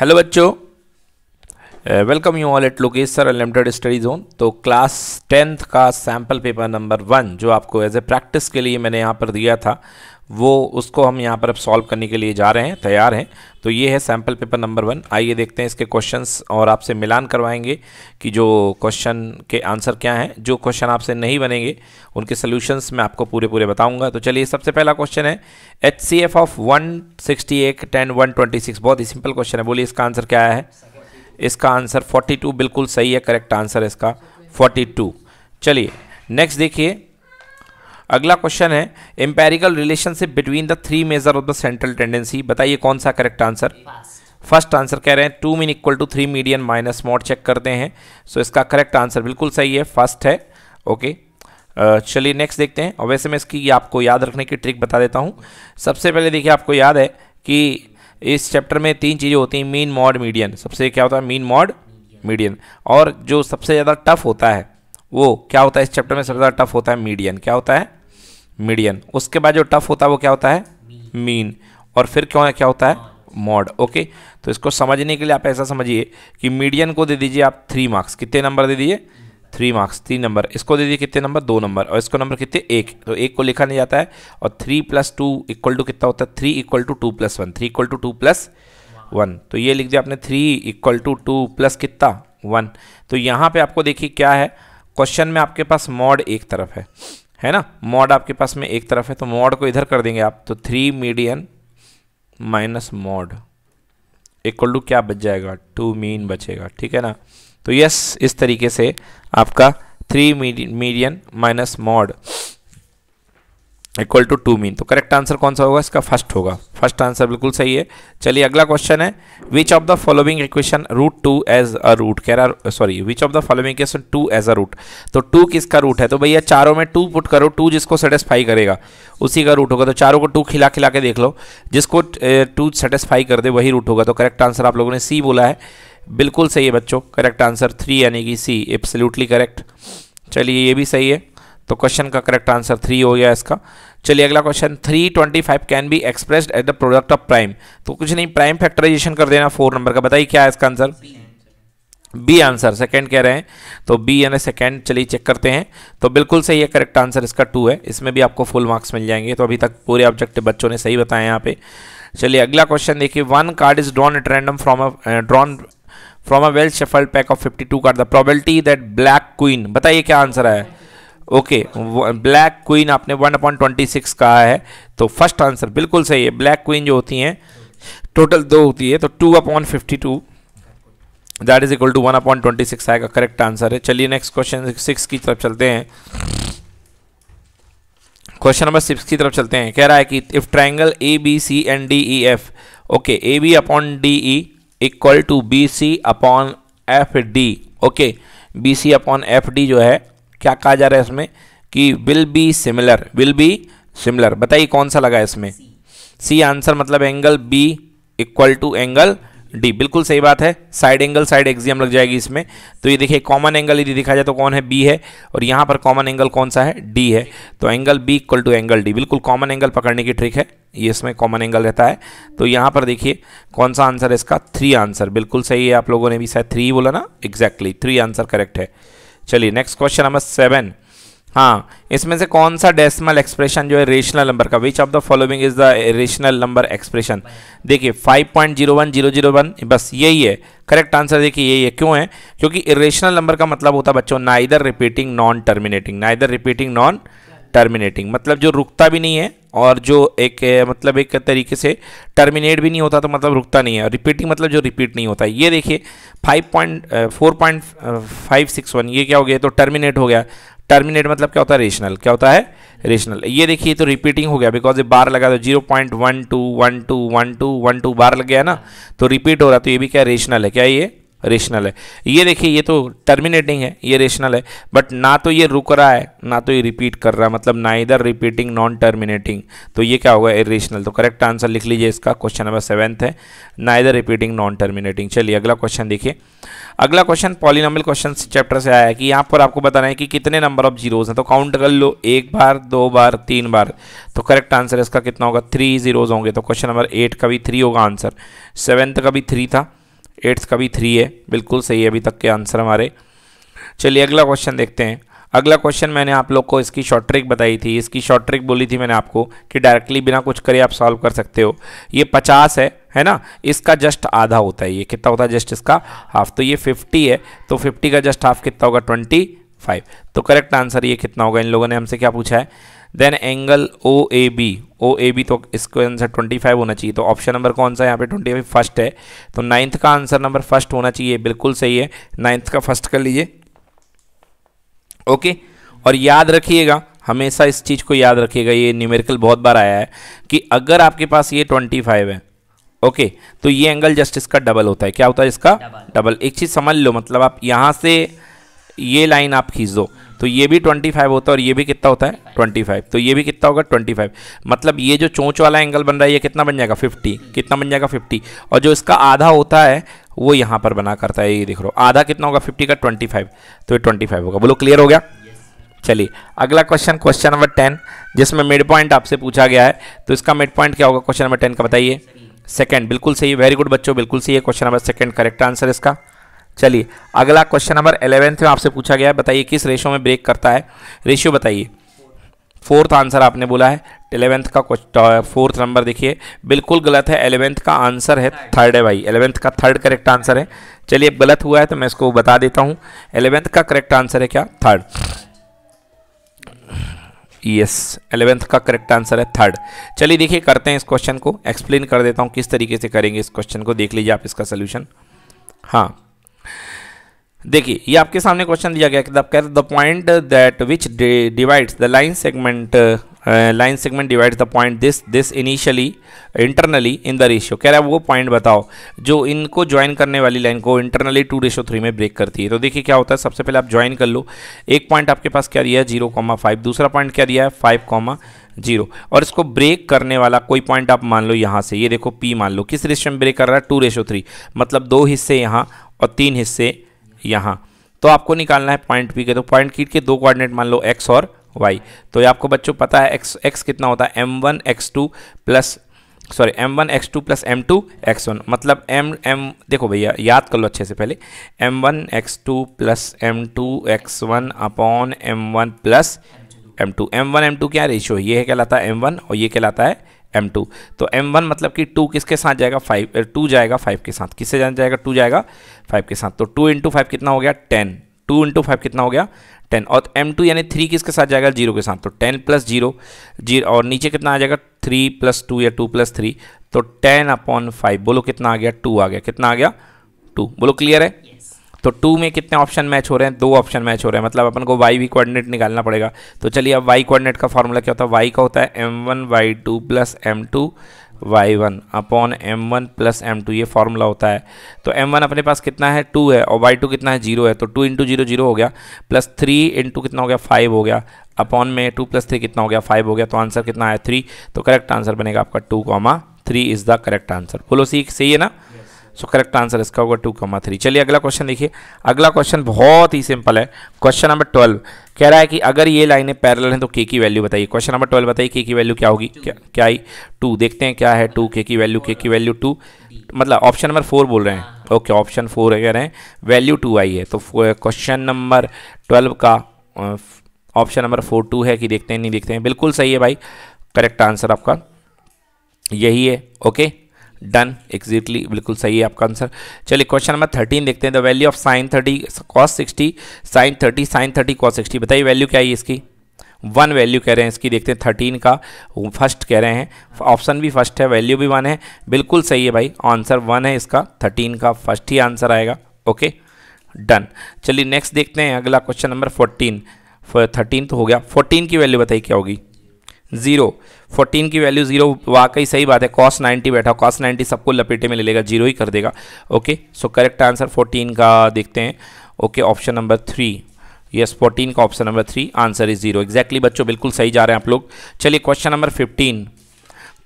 Hello बच्चों welcome you all at लोकेसर unlimited study zone तो क्लास टेंथ का सैम्पल पेपर नंबर वन जो आपको एज ए प्रैक्टिस के लिए मैंने यहाँ पर दिया था वो उसको हम यहाँ पर अब सॉल्व करने के लिए जा रहे हैं तैयार हैं तो ये है सैम्पल पेपर नंबर वन आइए देखते हैं इसके क्वेश्चंस और आपसे मिलान करवाएंगे कि जो क्वेश्चन के आंसर क्या हैं जो क्वेश्चन आपसे नहीं बनेंगे उनके सोल्यूशंस मैं आपको पूरे पूरे बताऊंगा तो चलिए सबसे पहला क्वेश्चन है H C F of one sixty eight ten one twenty six बहुत ही सिंपल क्वेश्चन है बोलिए इसका आंसर क्या है इसका आंसर 42 बिल्कुल सही है करेक्ट आंसर इसका 42 चलिए नेक्स्ट देखिए अगला क्वेश्चन है empirical relationship between the three major of the central tendency बताइए कौन सा करेक्ट आंसर फर्स्ट आंसर कह रहे हैं two mean equal to three median minus mode check करते हैं सो so, इसका करेक्ट आंसर बिल्कुल सही है फर्स्ट है ओके okay. चलिए नेक्स्ट देखते हैं और वैसे मैं इसकी आपको याद रखने की ट्रिक बता देता हूँ सबसे पहले देखिए आपको याद है कि इस चैप्टर में तीन चीज़ें होती हैं मीन मॉड मीडियन सबसे क्या होता है मीन मॉड मीडियन और जो सबसे ज़्यादा टफ होता है वो क्या होता है इस चैप्टर में सबसे ज़्यादा टफ होता है मीडियन क्या होता है मीडियन उसके बाद जो टफ होता है वो क्या होता है मीन और फिर क्यों क्या होता है मॉड ओके तो इसको समझने के लिए आप ऐसा समझिए कि मीडियन को दे दीजिए आप थ्री मार्क्स कितने नंबर दे दीजिए थ्री मार्क्स थ्री नंबर इसको दे दिए कितने नंबर दो नंबर और इसको नंबर कितने एक तो एक को लिखा नहीं जाता है और three plus two equal to कितना होता है three equal to two plus one three equal to two plus one तो ये लिख दिया आपने three equal to two plus कितना वन तो यहाँ पे आपको देखिए क्या है क्वेश्चन में आपके पास मॉड एक तरफ है है ना मॉड आपके पास में एक तरफ है तो मॉड को इधर कर देंगे आप तो three median minus mode equal to क्या बच जाएगा टू मीन बचेगा ठीक है ना तो यस इस तरीके से आपका three median minus mode equal to two mean तो करेक्ट आंसर कौन सा होगा इसका फर्स्ट होगा फर्स्ट आंसर बिल्कुल सही है चलिए अगला क्वेश्चन है which of the following equation root two as a root कह रहा sorry which of the following equation two as a root तो टू किसका रूट है तो भैया चारों में टू पुट करो टू जिसको सेटिस्फाई करेगा उसी का रूट होगा तो चारों को टू खिला खिला के देख लो जिसको टू सेटिस्फाई कर दे वही रूट होगा तो करेक्ट आंसर आप लोगों ने सी बोला है बिल्कुल सही है बच्चों करेक्ट आंसर थ्री यानी कि सी एब्सोल्युटली करेक्ट चलिए ये भी सही है तो क्वेश्चन का करेक्ट आंसर थ्री हो गया इसका चलिए अगला question three twenty five can be expressed at the product of prime तो कुछ नहीं प्राइम फैक्टराइजेशन कर देना फोर नंबर का बताइए क्या है इसका आंसर बी आंसर सेकंड कह रहे हैं तो बी यानी सेकंड चलिए चेक करते हैं तो बिल्कुल सही है करेक्ट आंसर इसका टू है इसमें भी आपको फुल मार्क्स मिल जाएंगे तो अभी तक पूरे ऑब्जेक्टिव बच्चों ने सही बताया यहाँ पे चलिए अगला क्वेश्चन देखिए one card is drawn at random from drawn from a well shuffled pack of fifty two card the probability that black queen बताइए क्या आंसर है ओके ब्लैक क्वीन आपने वन अपॉइंट ट्वेंटी सिक्स कहा है तो फर्स्ट आंसर बिल्कुल सही है ब्लैक क्वीन जो होती हैं टोटल दो होती है तो two upon fifty two that is equal to one upon twenty six आएगा करेक्ट आंसर है चलिए नेक्स्ट क्वेश्चन सिक्स की तरफ चलते हैं क्वेश्चन नंबर सिक्स की तरफ चलते हैं कह रहा है कि if triangle A B C and D E F okay A B upon D E equal to B C upon F D okay B C upon F D जो है क्या कहा जा रहा है इसमें कि will be similar will be similar बताइए कौन सा लगा इसमें सी आंसर मतलब angle B equal to angle D बिल्कुल सही बात है साइड एंगल साइड एक्जियम लग जाएगी इसमें तो ये देखिए कॉमन एंगल यदि देखा जाए तो कौन है बी है और यहाँ पर कॉमन एंगल कौन सा है डी है तो angle B equal to angle D बिल्कुल कॉमन एंगल पकड़ने की ट्रिक है ये इसमें कॉमन एंगल रहता है तो यहाँ पर देखिए कौन सा आंसर है इसका थ्री आंसर बिल्कुल सही है आप लोगों ने भी शायद थ्री बोला ना एग्जैक्टली थ्री आंसर करेक्ट है चलिए नेक्स्ट क्वेश्चन नंबर सेवन हाँ इसमें से कौन सा डेसिमल एक्सप्रेशन जो है रेशनल नंबर का which of the following is the rational number expression देखिए 5.01001 बस यही है करेक्ट आंसर देखिए यही है क्यों है क्योंकि इरेशनल नंबर का मतलब होता है बच्चों ना इधर रिपीटिंग नॉन टर्मिनेटिंग ना इधर रिपीटिंग नॉन टर्मिनेटिंग मतलब जो रुकता भी नहीं है और जो एक मतलब एक तरीके से टर्मिनेट भी नहीं होता तो मतलब रुकता नहीं है रिपीटिंग मतलब जो रिपीट नहीं होता ये देखिए five point four point five six one ये क्या हो गया तो टर्मिनेट हो गया टर्मिनेट मतलब क्या होता है रेशनल क्या होता है रेशनल ये देखिए तो रिपीटिंग हो गया बिकॉज ये बार लगा तो zero point one two one two one two one two bar लग गया ना तो रिपीट हो रहा तो ये भी क्या रेशनल है क्या ये रेशनल है ये देखिए ये तो टर्मिनेटिंग है ये रेशनल है बट ना तो ये रुक रहा है ना तो ये रिपीट कर रहा है मतलब ना इधर रिपीटिंग नॉन टर्मिनेटिंग तो ये क्या होगा इरेशनल तो करेक्ट आंसर लिख लीजिए इसका क्वेश्चन नंबर सेवेंथ है ना इधर रिपीटिंग नॉन टर्मिनेटिंग चलिए अगला क्वेश्चन देखिए अगला क्वेश्चन पॉलिनॉमल क्वेश्चन चैप्टर से आया है कि यहाँ पर आपको बताना है कि कितने नंबर ऑफ जीरोज हैं तो काउंट कर लो एक बार दो बार तीन बार तो करेक्ट आंसर इसका कितना होगा थ्री जीरोज होंगे तो क्वेश्चन नंबर एट का भी थ्री होगा आंसर सेवेंथ का भी थ्री था एट्थ का भी थ्री है बिल्कुल सही है अभी तक के आंसर हमारे चलिए अगला क्वेश्चन देखते हैं अगला क्वेश्चन मैंने आप लोग को इसकी शॉर्ट ट्रिक बताई थी इसकी शॉर्ट ट्रिक बोली थी मैंने आपको कि डायरेक्टली बिना कुछ करे आप सॉल्व कर सकते हो ये पचास है है ना इसका जस्ट आधा होता है ये कितना होता है जस्ट इसका हाफ तो ये फिफ्टी है तो फिफ्टी का जस्ट हाफ कितना होगा ट्वेंटी फाइव तो करेक्ट आंसर ये कितना होगा इन लोगों ने हमसे क्या पूछा है then angle O A B O A B तो इसका आंसर 25 होना चाहिए तो ऑप्शन नंबर कौन सा यहाँ पे 25 फर्स्ट है तो नाइन्थ का आंसर नंबर फर्स्ट होना चाहिए बिल्कुल सही है नाइन्थ का फर्स्ट कर लीजिए ओके और याद रखिएगा हमेशा इस चीज़ को याद रखिएगा ये न्यूमेरिकल बहुत बार आया है कि अगर आपके पास ये 25 है ओके तो ये एंगल जस्ट इसका डबल होता है क्या होता है इसका डबल, डबल। एक चीज़ समझ लो मतलब आप यहाँ से ये लाइन आप खींच दो तो ये भी 25 होता है और ये भी कितना होता है 25 तो ये भी कितना होगा 25 मतलब ये जो चोंच वाला एंगल बन रहा है ये कितना बन जाएगा 50 कितना बन जाएगा 50 और जो इसका आधा होता है वो यहाँ पर बना करता है ये देख लो आधा कितना होगा फिफ्टी का ट्वेंटी तो ये ट्वेंटी होगा बोलो क्लियर हो गया चलिए अगला क्वेश्चन क्वेश्चन नंबर टेन जिसमें मिड पॉइंट आपसे पूछा गया है तो इसका मिड पॉइंट क्या होगा क्वेश्चन नंबर टेन का बताइए सेकेंड बिल्कुल सही वेरी गुड बच्चों बिल्कुल सही है question number second correct answer इसका चलिए अगला क्वेश्चन नंबर एलेवेंथ में आपसे पूछा गया है बताइए किस रेशियो में ब्रेक करता है रेशियो बताइए फोर्थ आंसर आपने बोला है एलेवेंथ का फोर्थ तो, नंबर देखिए बिल्कुल गलत है एलेवेंथ का आंसर है थर्ड है भाई एलेवेंथ का थर्ड करेक्ट आंसर है चलिए गलत हुआ है तो मैं इसको बता देता हूँ एलेवेंथ का करेक्ट आंसर है क्या थर्ड यस एलेवेंथ का करेक्ट आंसर है थर्ड चलिए देखिए करते हैं इस क्वेश्चन को एक्सप्लेन कर देता हूँ किस तरीके से करेंगे इस क्वेश्चन को देख लीजिए आप इसका सोल्यूशन हाँ देखिए ये आपके सामने क्वेश्चन दिया गया कि the point that which divides the line segment line segment divides the point this this initially internally in the ratio कह रहा है वो पॉइंट बताओ जो इनको ज्वाइन करने वाली लाइन को इंटरनली टू रेशो थ्री में ब्रेक करती है तो देखिए क्या होता है सबसे पहले आप ज्वाइन कर लो एक पॉइंट आपके पास क्या दिया है जीरो कॉमा फाइव दूसरा पॉइंट क्या दिया है फाइव कॉमा जीरो और इसको ब्रेक करने वाला कोई पॉइंट आप मान लो यहाँ से ये देखो पी मान लो किस रेशियो में ब्रेक कर रहा है टू रेशो थ्री मतलब दो हिस्से यहाँ और तीन हिस्से यहाँ तो आपको निकालना है पॉइंट पी के तो पॉइंट की के दो कोऑर्डिनेट मान लो एक्स और वाई तो ये आपको बच्चों पता है एक्स एक्स कितना होता है M one X two plus sorry M one X two plus M two X one मतलब एम एम देखो भैया याद कर लो अच्छे से पहले M one X two plus M two X one upon M one plus M two M one M two क्या रेशियो ये कहलाता है एम वन और ये कहलाता है m2 तो m1 मतलब कि 2 किसके साथ जाएगा 5 2 जाएगा 5 के साथ किससे जाएगा 2 जाएगा 5 के साथ तो 2 इंटू फाइव कितना हो गया 10 टू इंटू फाइव कितना हो गया टेन और एम टू यानी थ्री किसके साथ जाएगा जीरो के साथ तो टेन प्लस जीरो जीरो और नीचे कितना आ जाएगा थ्री प्लस टू या टू प्लस थ्री तो टेन अपॉन फाइव बोलो कितना आ गया टू आ गया कितना आ गया टू बोलो क्लियर है तो टू में कितने ऑप्शन मैच हो रहे हैं दो ऑप्शन मैच हो रहे हैं मतलब अपन को वाई भी कोऑर्डिनेट निकालना पड़ेगा तो चलिए अब वाई कोऑर्डिनेट का फॉर्मूला क्या होता है वाई का होता है M one Y two plus M two Y one upon M one plus M two ये फॉर्मूला होता है तो एम वन अपने पास कितना है टू है और वाई टू कितना है जीरो है तो टू इंटू जीरो जीरो हो गया प्लस थ्री इंटू कितना हो गया फाइव हो गया अपॉन में टू प्लस थ्री कितना हो गया फाइव हो गया तो आंसर कितना है थ्री तो करेक्ट आंसर बनेगा आपका two comma three is the correct answer बोलो सीख सही है ना सो करेक्ट आंसर इसका होगा टू कॉमा थ्री चलिए अगला क्वेश्चन देखिए अगला क्वेश्चन बहुत ही सिंपल है क्वेश्चन नंबर ट्वेल्व कह रहा है कि अगर ये लाइनें पैरेलल हैं तो के की वैल्यू बताइए क्वेश्चन नंबर ट्वेल्व बताइए के की वैल्यू क्या होगी क्या क्या आई टू देखते हैं क्या है टू के की वैल्यू के की वैल्यू टू मतलब ऑप्शन नंबर फोर बोल रहे हैं ओके ऑप्शन फोर कह रहे हैं वैल्यू टू आई है तो क्वेश्चन नंबर ट्वेल्व का ऑप्शन नंबर फोर टू है कि देखते हैं नहीं देखते हैं बिल्कुल सही है भाई करेक्ट आंसर आपका यही है ओके डन एग्जैक्टली बिल्कुल सही है आपका आंसर चलिए क्वेश्चन नंबर थर्टीन देखते हैं the value of sine thirty cos sixty sine thirty sine thirty cos sixty बताइए वैल्यू क्या है इसकी वन वैल्यू कह रहे हैं इसकी देखते हैं थर्टीन का फर्स्ट कह रहे हैं ऑप्शन भी फर्स्ट है वैल्यू भी वन है बिल्कुल सही है भाई आंसर वन है इसका थर्टीन का फर्स्ट ही आंसर आएगा ओके डन चलिए नेक्स्ट देखते हैं अगला क्वेश्चन नंबर फोर्टीन थर्टीन तो हो गया फोर्टीन की वैल्यू बताइए क्या होगी जीरो फोर्टीन की वैल्यू जीरो वाकई सही बात है कॉस नाइन्टी बैठा कॉस नाइन्टी सबको लपेटे में ले लेगा जीरो ही कर देगा okay so correct answer fourteen का देखते हैं okay option number three yes fourteen का option number three answer is zero exactly बच्चों बिल्कुल सही जा रहे हैं आप लोग चलिए question number fifteen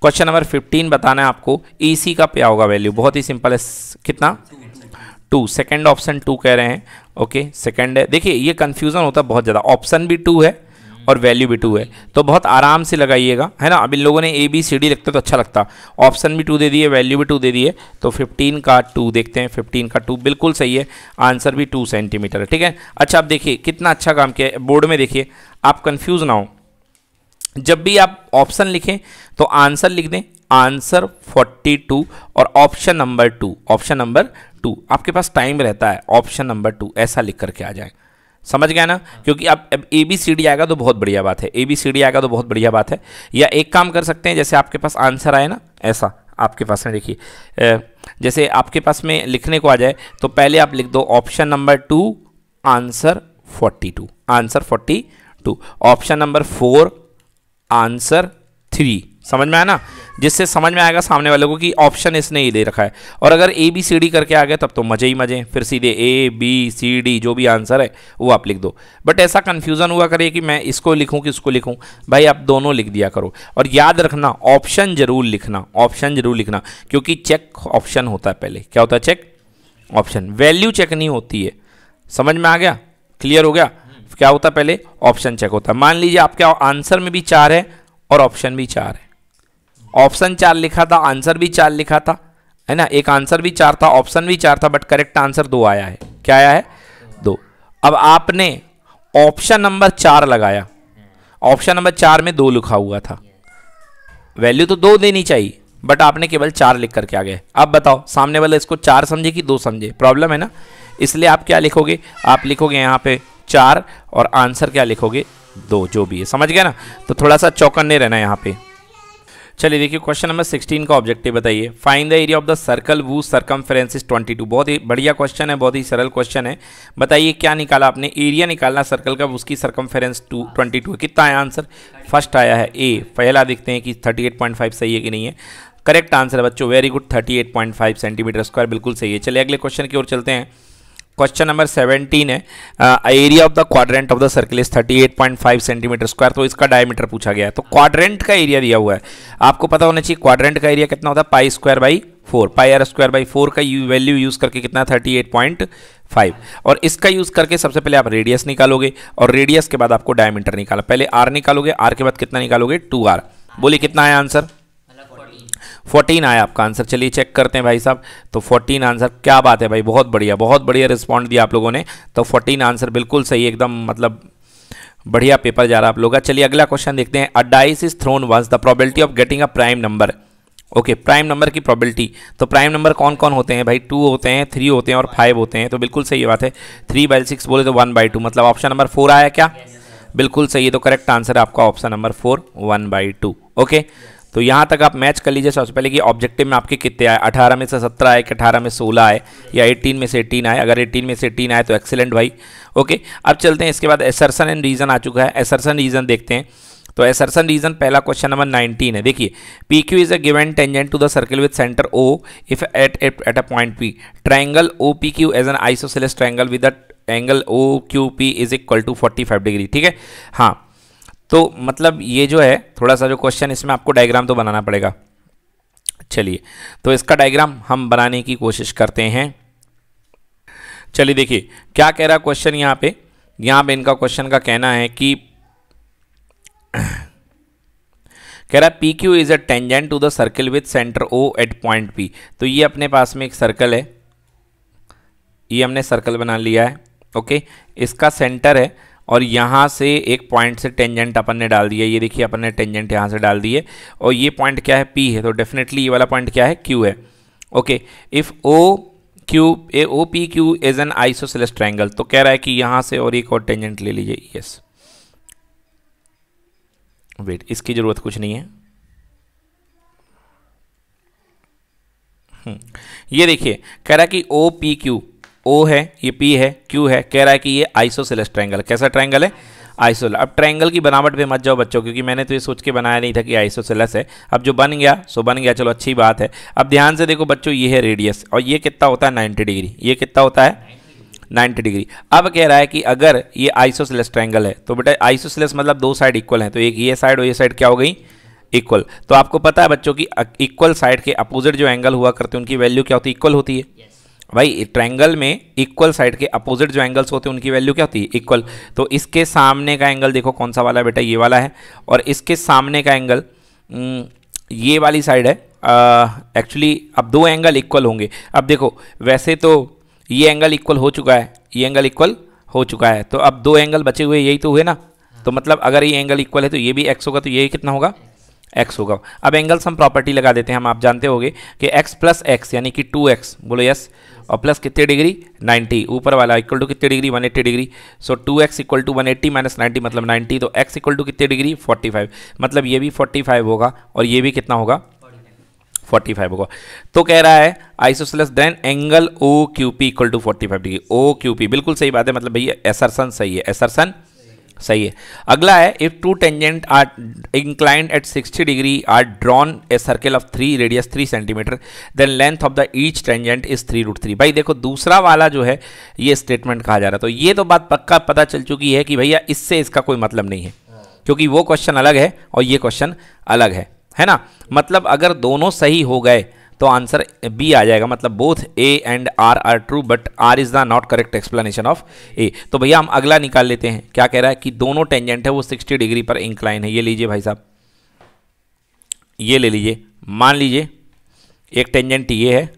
question number fifteen बताना है आपको ए e सी का क्या होगा वैल्यू बहुत ही सिंपल है कितना टू सेकेंड ऑप्शन टू कह रहे हैं ओके सेकेंड है देखिए ये कन्फ्यूज़न होता है बहुत ज़्यादा ऑप्शन भी टू है और वैल्यू भी टू है तो बहुत आराम से लगाइएगा है ना अब इन लोगों ने ए बी सी डी रखते तो अच्छा लगता ऑप्शन भी टू दे दिए वैल्यू भी टू दे दिए तो फिफ्टीन का टू देखते हैं फिफ्टीन का टू बिल्कुल सही है आंसर भी टू सेंटीमीटर है ठीक है अच्छा आप देखिए कितना अच्छा काम किया है बोर्ड में देखिए आप कन्फ्यूज़ ना हो जब भी आप ऑप्शन लिखें तो आंसर लिख दें आंसर टू और option number two option number two आपके पास टाइम रहता है ऑप्शन नंबर टू ऐसा लिख करके आ जाए समझ गया ना क्योंकि अब ए बी सी डी आएगा तो बहुत बढ़िया बात है ए बी सी डी आएगा तो बहुत बढ़िया बात है या एक काम कर सकते हैं जैसे आपके पास आंसर आए ना ऐसा आपके पास में देखिए जैसे आपके पास में लिखने को आ जाए तो पहले आप लिख दो option number two answer forty two answer forty two option number four answer three समझ में आया ना जिससे समझ में आएगा सामने वाले को कि ऑप्शन इसने ही दे रखा है और अगर ए बी सी डी करके आ गए तब तो मज़े ही मज़े फिर सीधे ए बी सी डी जो भी आंसर है वो आप लिख दो बट ऐसा कन्फ्यूज़न हुआ करिए कि मैं इसको लिखूँ कि इसको लिखूँ भाई आप दोनों लिख दिया करो और याद रखना ऑप्शन ज़रूर लिखना ऑप्शन ज़रूर लिखना क्योंकि चेक ऑप्शन होता है पहले क्या होता है चेक ऑप्शन वैल्यू चेक नहीं होती है समझ में आ गया क्लियर हो गया क्या होता है पहले ऑप्शन चेक होता है मान लीजिए आपके आंसर में भी चार है और ऑप्शन भी चार है ऑप्शन चार लिखा था आंसर भी चार लिखा था है ना एक आंसर भी चार था ऑप्शन भी चार था बट करेक्ट आंसर दो आया है क्या आया है दो अब आपने ऑप्शन नंबर चार लगाया ऑप्शन नंबर चार में दो लिखा हुआ था वैल्यू तो दो देनी चाहिए बट आपने केवल चार लिख करके आ गए अब बताओ सामने वाला इसको चार समझे कि दो समझे प्रॉब्लम है ना इसलिए आप क्या लिखोगे आप लिखोगे यहाँ पे चार और आंसर क्या लिखोगे दो जो भी है समझ गया ना तो थोड़ा सा चौकन्ने रहना यहाँ पे चलिए देखिए क्वेश्चन नंबर सिक्सटीन का ऑब्जेक्टिव बताइए find the area of the circle whose circumference is twenty two बहुत ही बढ़िया क्वेश्चन है बहुत ही सरल क्वेश्चन है बताइए क्या निकाला आपने एरिया निकालना सर्कल का उसकी circumference two twenty two कितना आया आंसर फर्स्ट आया है ए पहला देखते हैं कि थर्टी एट पॉइंट फाइव सही है कि नहीं है करेक्ट आंसर है बच्चों very good thirty eight point five centimetre square बिल्कुल सही है चलिए अगले क्वेश्चन की ओर चलते हैं क्वेश्चन नंबर 17 है area of the quadrant of the circle is 38.5 centimetre square तो इसका डायमीटर पूछा गया है तो क्वाड्रेंट का एरिया दिया हुआ है आपको पता होना चाहिए क्वाड्रेंट का एरिया कितना होता है pi square by four pi r square by four का यू वैल्यू यूज़ करके कितना थर्टी एट पॉइंट फाइव और इसका यूज़ करके सबसे पहले आप रेडियस निकालोगे और रेडियस के बाद आपको डायमीटर निकालो पहले आर निकालोगे आर के बाद कितना निकालोगे टू आर बोलिए कितना है आंसर फोर्टीन आया आपका आंसर चलिए चेक करते हैं भाई साहब तो फोर्टीन आंसर क्या बात है भाई बहुत बढ़िया बहुत बढ़िया रिस्पॉन्ड दिया आप लोगों ने तो फोर्टीन आंसर बिल्कुल सही एकदम मतलब बढ़िया पेपर जा रहा है आप लोग का चलिए अगला क्वेश्चन देखते हैं a dice is thrown once the probability of getting a prime number okay prime number की प्रॉबिलिटी तो प्राइम नंबर कौन कौन होते हैं भाई टू होते हैं थ्री होते हैं और फाइव होते हैं तो बिल्कुल सही बात है थ्री बाई सिक्स बोले तो वन बाई टू मतलब ऑप्शन नंबर फोर आया क्या yes, बिल्कुल सही तो है तो करेक्ट आंसर आपका option number four one by two okay तो यहाँ तक आप मैच कर लीजिए सबसे पहले कि ऑब्जेक्टिव में आपके कितने आए अठारह में से सत्रह आए कि अठारह में सोलह आए या एटीन में से एटीन आए अगर एटीन में से एटीन आए तो एक्सेलेंट भाई ओके अब चलते हैं इसके बाद एसरसन एंड रीज़न आ चुका है एसरसन रीज़न देखते हैं तो एसरसन रीजन पहला क्वेश्चन नंबर 19 है देखिए P Q is a given tangent to the circle with centre O if at at a point P triangle O P Q as an isosceles triangle with angle O Q P is equal to 45 degree ठीक है हाँ तो मतलब ये जो है थोड़ा सा जो क्वेश्चन इसमें आपको डायग्राम तो बनाना पड़ेगा चलिए तो इसका डायग्राम हम बनाने की कोशिश करते हैं चलिए देखिए क्या कह रहा क्वेश्चन यहाँ पे यहाँ पे इनका क्वेश्चन का कहना है कि कह रहा है P Q is a tangent to the circle with centre O at point P तो ये अपने पास में एक सर्कल है ये हमने सर्कल बना लिया है ओके इसका सेंटर है और यहाँ से एक पॉइंट से टेंजेंट अपन ने डाल दिया ये देखिए अपन ने टेंजेंट यहाँ से डाल दिए और ये पॉइंट क्या है पी है तो डेफिनेटली ये वाला पॉइंट क्या है क्यू है okay if O Q a O P Q is an isosceles triangle तो कह रहा है कि यहाँ से और एक और टेंजेंट ले लीजिए यस वेट इसकी ज़रूरत कुछ नहीं है हम्म। ये देखिए कह रहा है कि ओ पी क्यू ओ है ये पी है क्यू है कह रहा है कि ये आइसोसेलस ट्रायंगल कैसा ट्रायंगल है आइसोल अब ट्रायंगल की बनावट पे मत जाओ बच्चों क्योंकि मैंने तो ये सोच के बनाया नहीं था कि आइसोसेलस है अब जो बन गया सो बन गया चलो अच्छी बात है अब ध्यान से देखो बच्चों ये है रेडियस और ये कितना होता है नाइन्टी डिग्री ये कितना होता है 90 डिग्री अब कह रहा है कि अगर ये आइसोसेलस ट्रायंगल है तो बेटा आइसोसेलस मतलब दो साइड इक्वल हैं तो एक ये साइड और ये साइड क्या हो गई इक्वल तो आपको पता है बच्चों की इक्वल साइड के अपोजिट जो एंगल हुआ करते हैं उनकी वैल्यू क्या होती है इक्वल होती है yes. भाई ट्रायंगल में इक्वल साइड के अपोजिट जो एंगल्स होते हैं उनकी वैल्यू क्या होती है इक्वल तो इसके सामने का एंगल देखो कौन सा वाला बेटा ये वाला है और इसके सामने का एंगल हम्म, ये वाली साइड है एक्चुअली अब दो एंगल इक्वल होंगे अब देखो वैसे तो ये एंगल इक्वल हो चुका है ये एंगल इक्वल हो चुका है तो अब दो एंगल बचे हुए यही तो हुए ना तो मतलब अगर ये एंगल इक्वल है तो ये भी एक्स होगा तो ये कितना होगा एक्स होगा अब एंगल्स हम प्रॉपर्टी लगा देते हैं हम आप जानते होंगे कि एक्स प्लस एक्स यानी कि टू एक्स बोलो यस और प्लस कितनी डिग्री 90 ऊपर वाला इक्वल टू कितने degree 180 degree so two X equal to one eighty minus ninety मतलब 90 तो x इक्वल टू कितनी डिग्री 45 मतलब ये भी 45 होगा और ये भी कितना होगा 45 होगा तो कह रहा है isosceles then angle O Q P equal to forty degree O Q P बिल्कुल सही बात है मतलब भैया एसरसन सही है एसरसन सही है अगला है if two tangent are inclined at 60 degree are drawn a circle of three radius three centimetre then length of the each tangent is three root three भाई देखो दूसरा वाला जो है ये स्टेटमेंट कहा जा रहा है तो ये तो बात पक्का पता चल चुकी है कि भैया इससे इसका कोई मतलब नहीं है क्योंकि वो क्वेश्चन अलग है और ये क्वेश्चन अलग है है ना मतलब अगर दोनों सही हो गए तो आंसर बी आ जाएगा मतलब both A and R are true but R is the not correct explanation of A तो भैया हम अगला निकाल लेते हैं क्या कह रहा है कि दोनों टेंजेंट है वो सिक्सटी डिग्री पर इंक्लाइन है ये लीजिए भाई साहब ये ले लीजिए मान लीजिए एक टेंजेंट ये है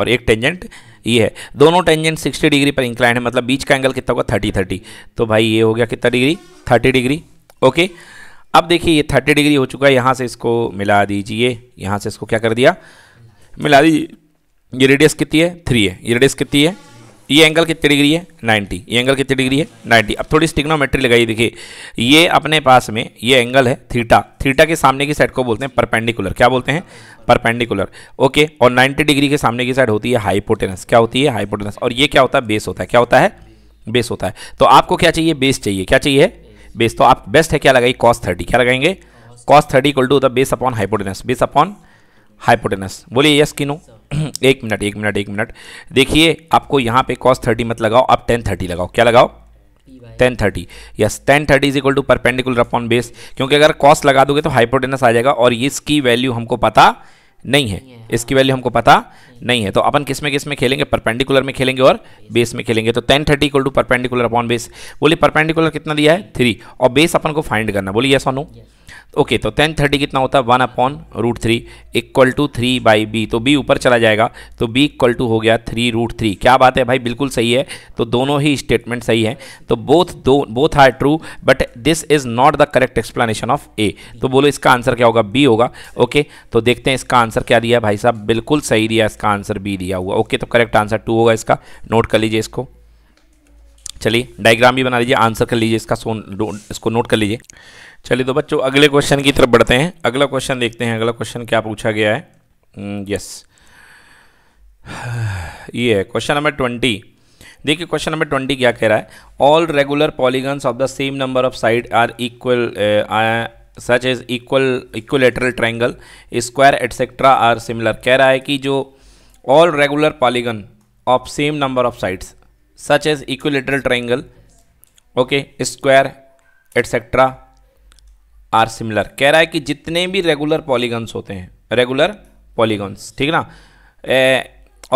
और एक टेंजेंट ये है दोनों टेंजेंट 60 डिग्री पर इंक्लाइन है मतलब बीच का एंगल कितना होगा थर्टी थर्टी तो भाई ये हो गया कितना डिग्री 30 डिग्री ओके अब देखिए ये 30 डिग्री हो चुका है यहाँ से इसको मिला दीजिए यहाँ से इसको क्या कर दिया मिला दी ये रेडियस कितनी है थ्री है ये रेडियस कितनी है ये एंगल कितनी डिग्री है नाइन्टी ये एंगल कितनी डिग्री है नाइन्टी अब थोड़ी स्टिग्नोमेट्री लगाइए देखिए ये अपने पास में ये एंगल है थीटा थीटा के सामने की साइड को बोलते हैं परपेंडिकुलर क्या बोलते हैं परपेंडिकुलर ओके और नाइन्टी डिग्री के सामने की साइड होती है हाइपोटेनस क्या होती है हाइपोटेनस और ये क्या होता है बेस होता है क्या होता है बेस होता है तो आपको क्या चाहिए बेस चाहिए क्या चाहिए बेस तो आप बेस्ट है क्या लगाइए कॉस थर्टी क्या लगाएंगे cos thirty equal to the base upon hypotenuse base upon hypotenuse बोलिए यस किनो एक मिनट एक मिनट एक मिनट देखिए आपको यहाँ पे कॉस थर्टी मत लगाओ आप टेन थर्टी लगाओ क्या लगाओ tan thirty yes tan thirty is equal to perpendicular upon base क्योंकि अगर कॉस्ट लगा दोगे तो हाइपोटेनस आ जाएगा और इसकी वैल्यू हमको पता नहीं है इसकी वैल्यू हमको पता नहीं है तो अपन किस में किस में खेलेंगे परपेंडिकुलर में खेलेंगे और बेस में खेलेंगे तो tan thirty equal to perpendicular upon base बोलिए परपेंडिकुलर कितना दिया है थ्री और बेस अपन को फाइंड करना बोलिए यस और नो ओके तो टेन थर्टी कितना होता है one upon root three equal to three by B तो बी ऊपर चला जाएगा तो बी इक्वल टू हो गया थ्री रूट थ्री क्या बात है भाई बिल्कुल सही है तो दोनों ही स्टेटमेंट सही है तो बोथ दो both are true but this is not the correct explanation of A तो बोलो इसका आंसर क्या होगा बी होगा ओके तो देखते हैं इसका आंसर क्या दिया भाई साहब बिल्कुल सही दिया इसका आंसर बी दिया हुआ ओके तो करेक्ट आंसर टू होगा इसका नोट कर लीजिए इसको चलिए डायग्राम भी बना लीजिए आंसर कर लीजिए इसका सोन इसको नोट कर लीजिए चलिए तो बच्चों अगले क्वेश्चन की तरफ बढ़ते हैं अगला क्वेश्चन देखते हैं अगला क्वेश्चन क्या पूछा गया है यस hmm, ये है क्वेश्चन नंबर ट्वेंटी देखिए क्वेश्चन नंबर ट्वेंटी क्या कह रहा है all regular polygons of the same number of side are equal such is equal equilateral triangle square etcetera are similar कह रहा है कि जो all regular polygon of same number of sides such as equilateral triangle okay square etcetera are similar कह रहा है कि जितने भी रेगुलर पॉलीगन्स होते हैं रेगुलर पॉलीगन्स ठीक ना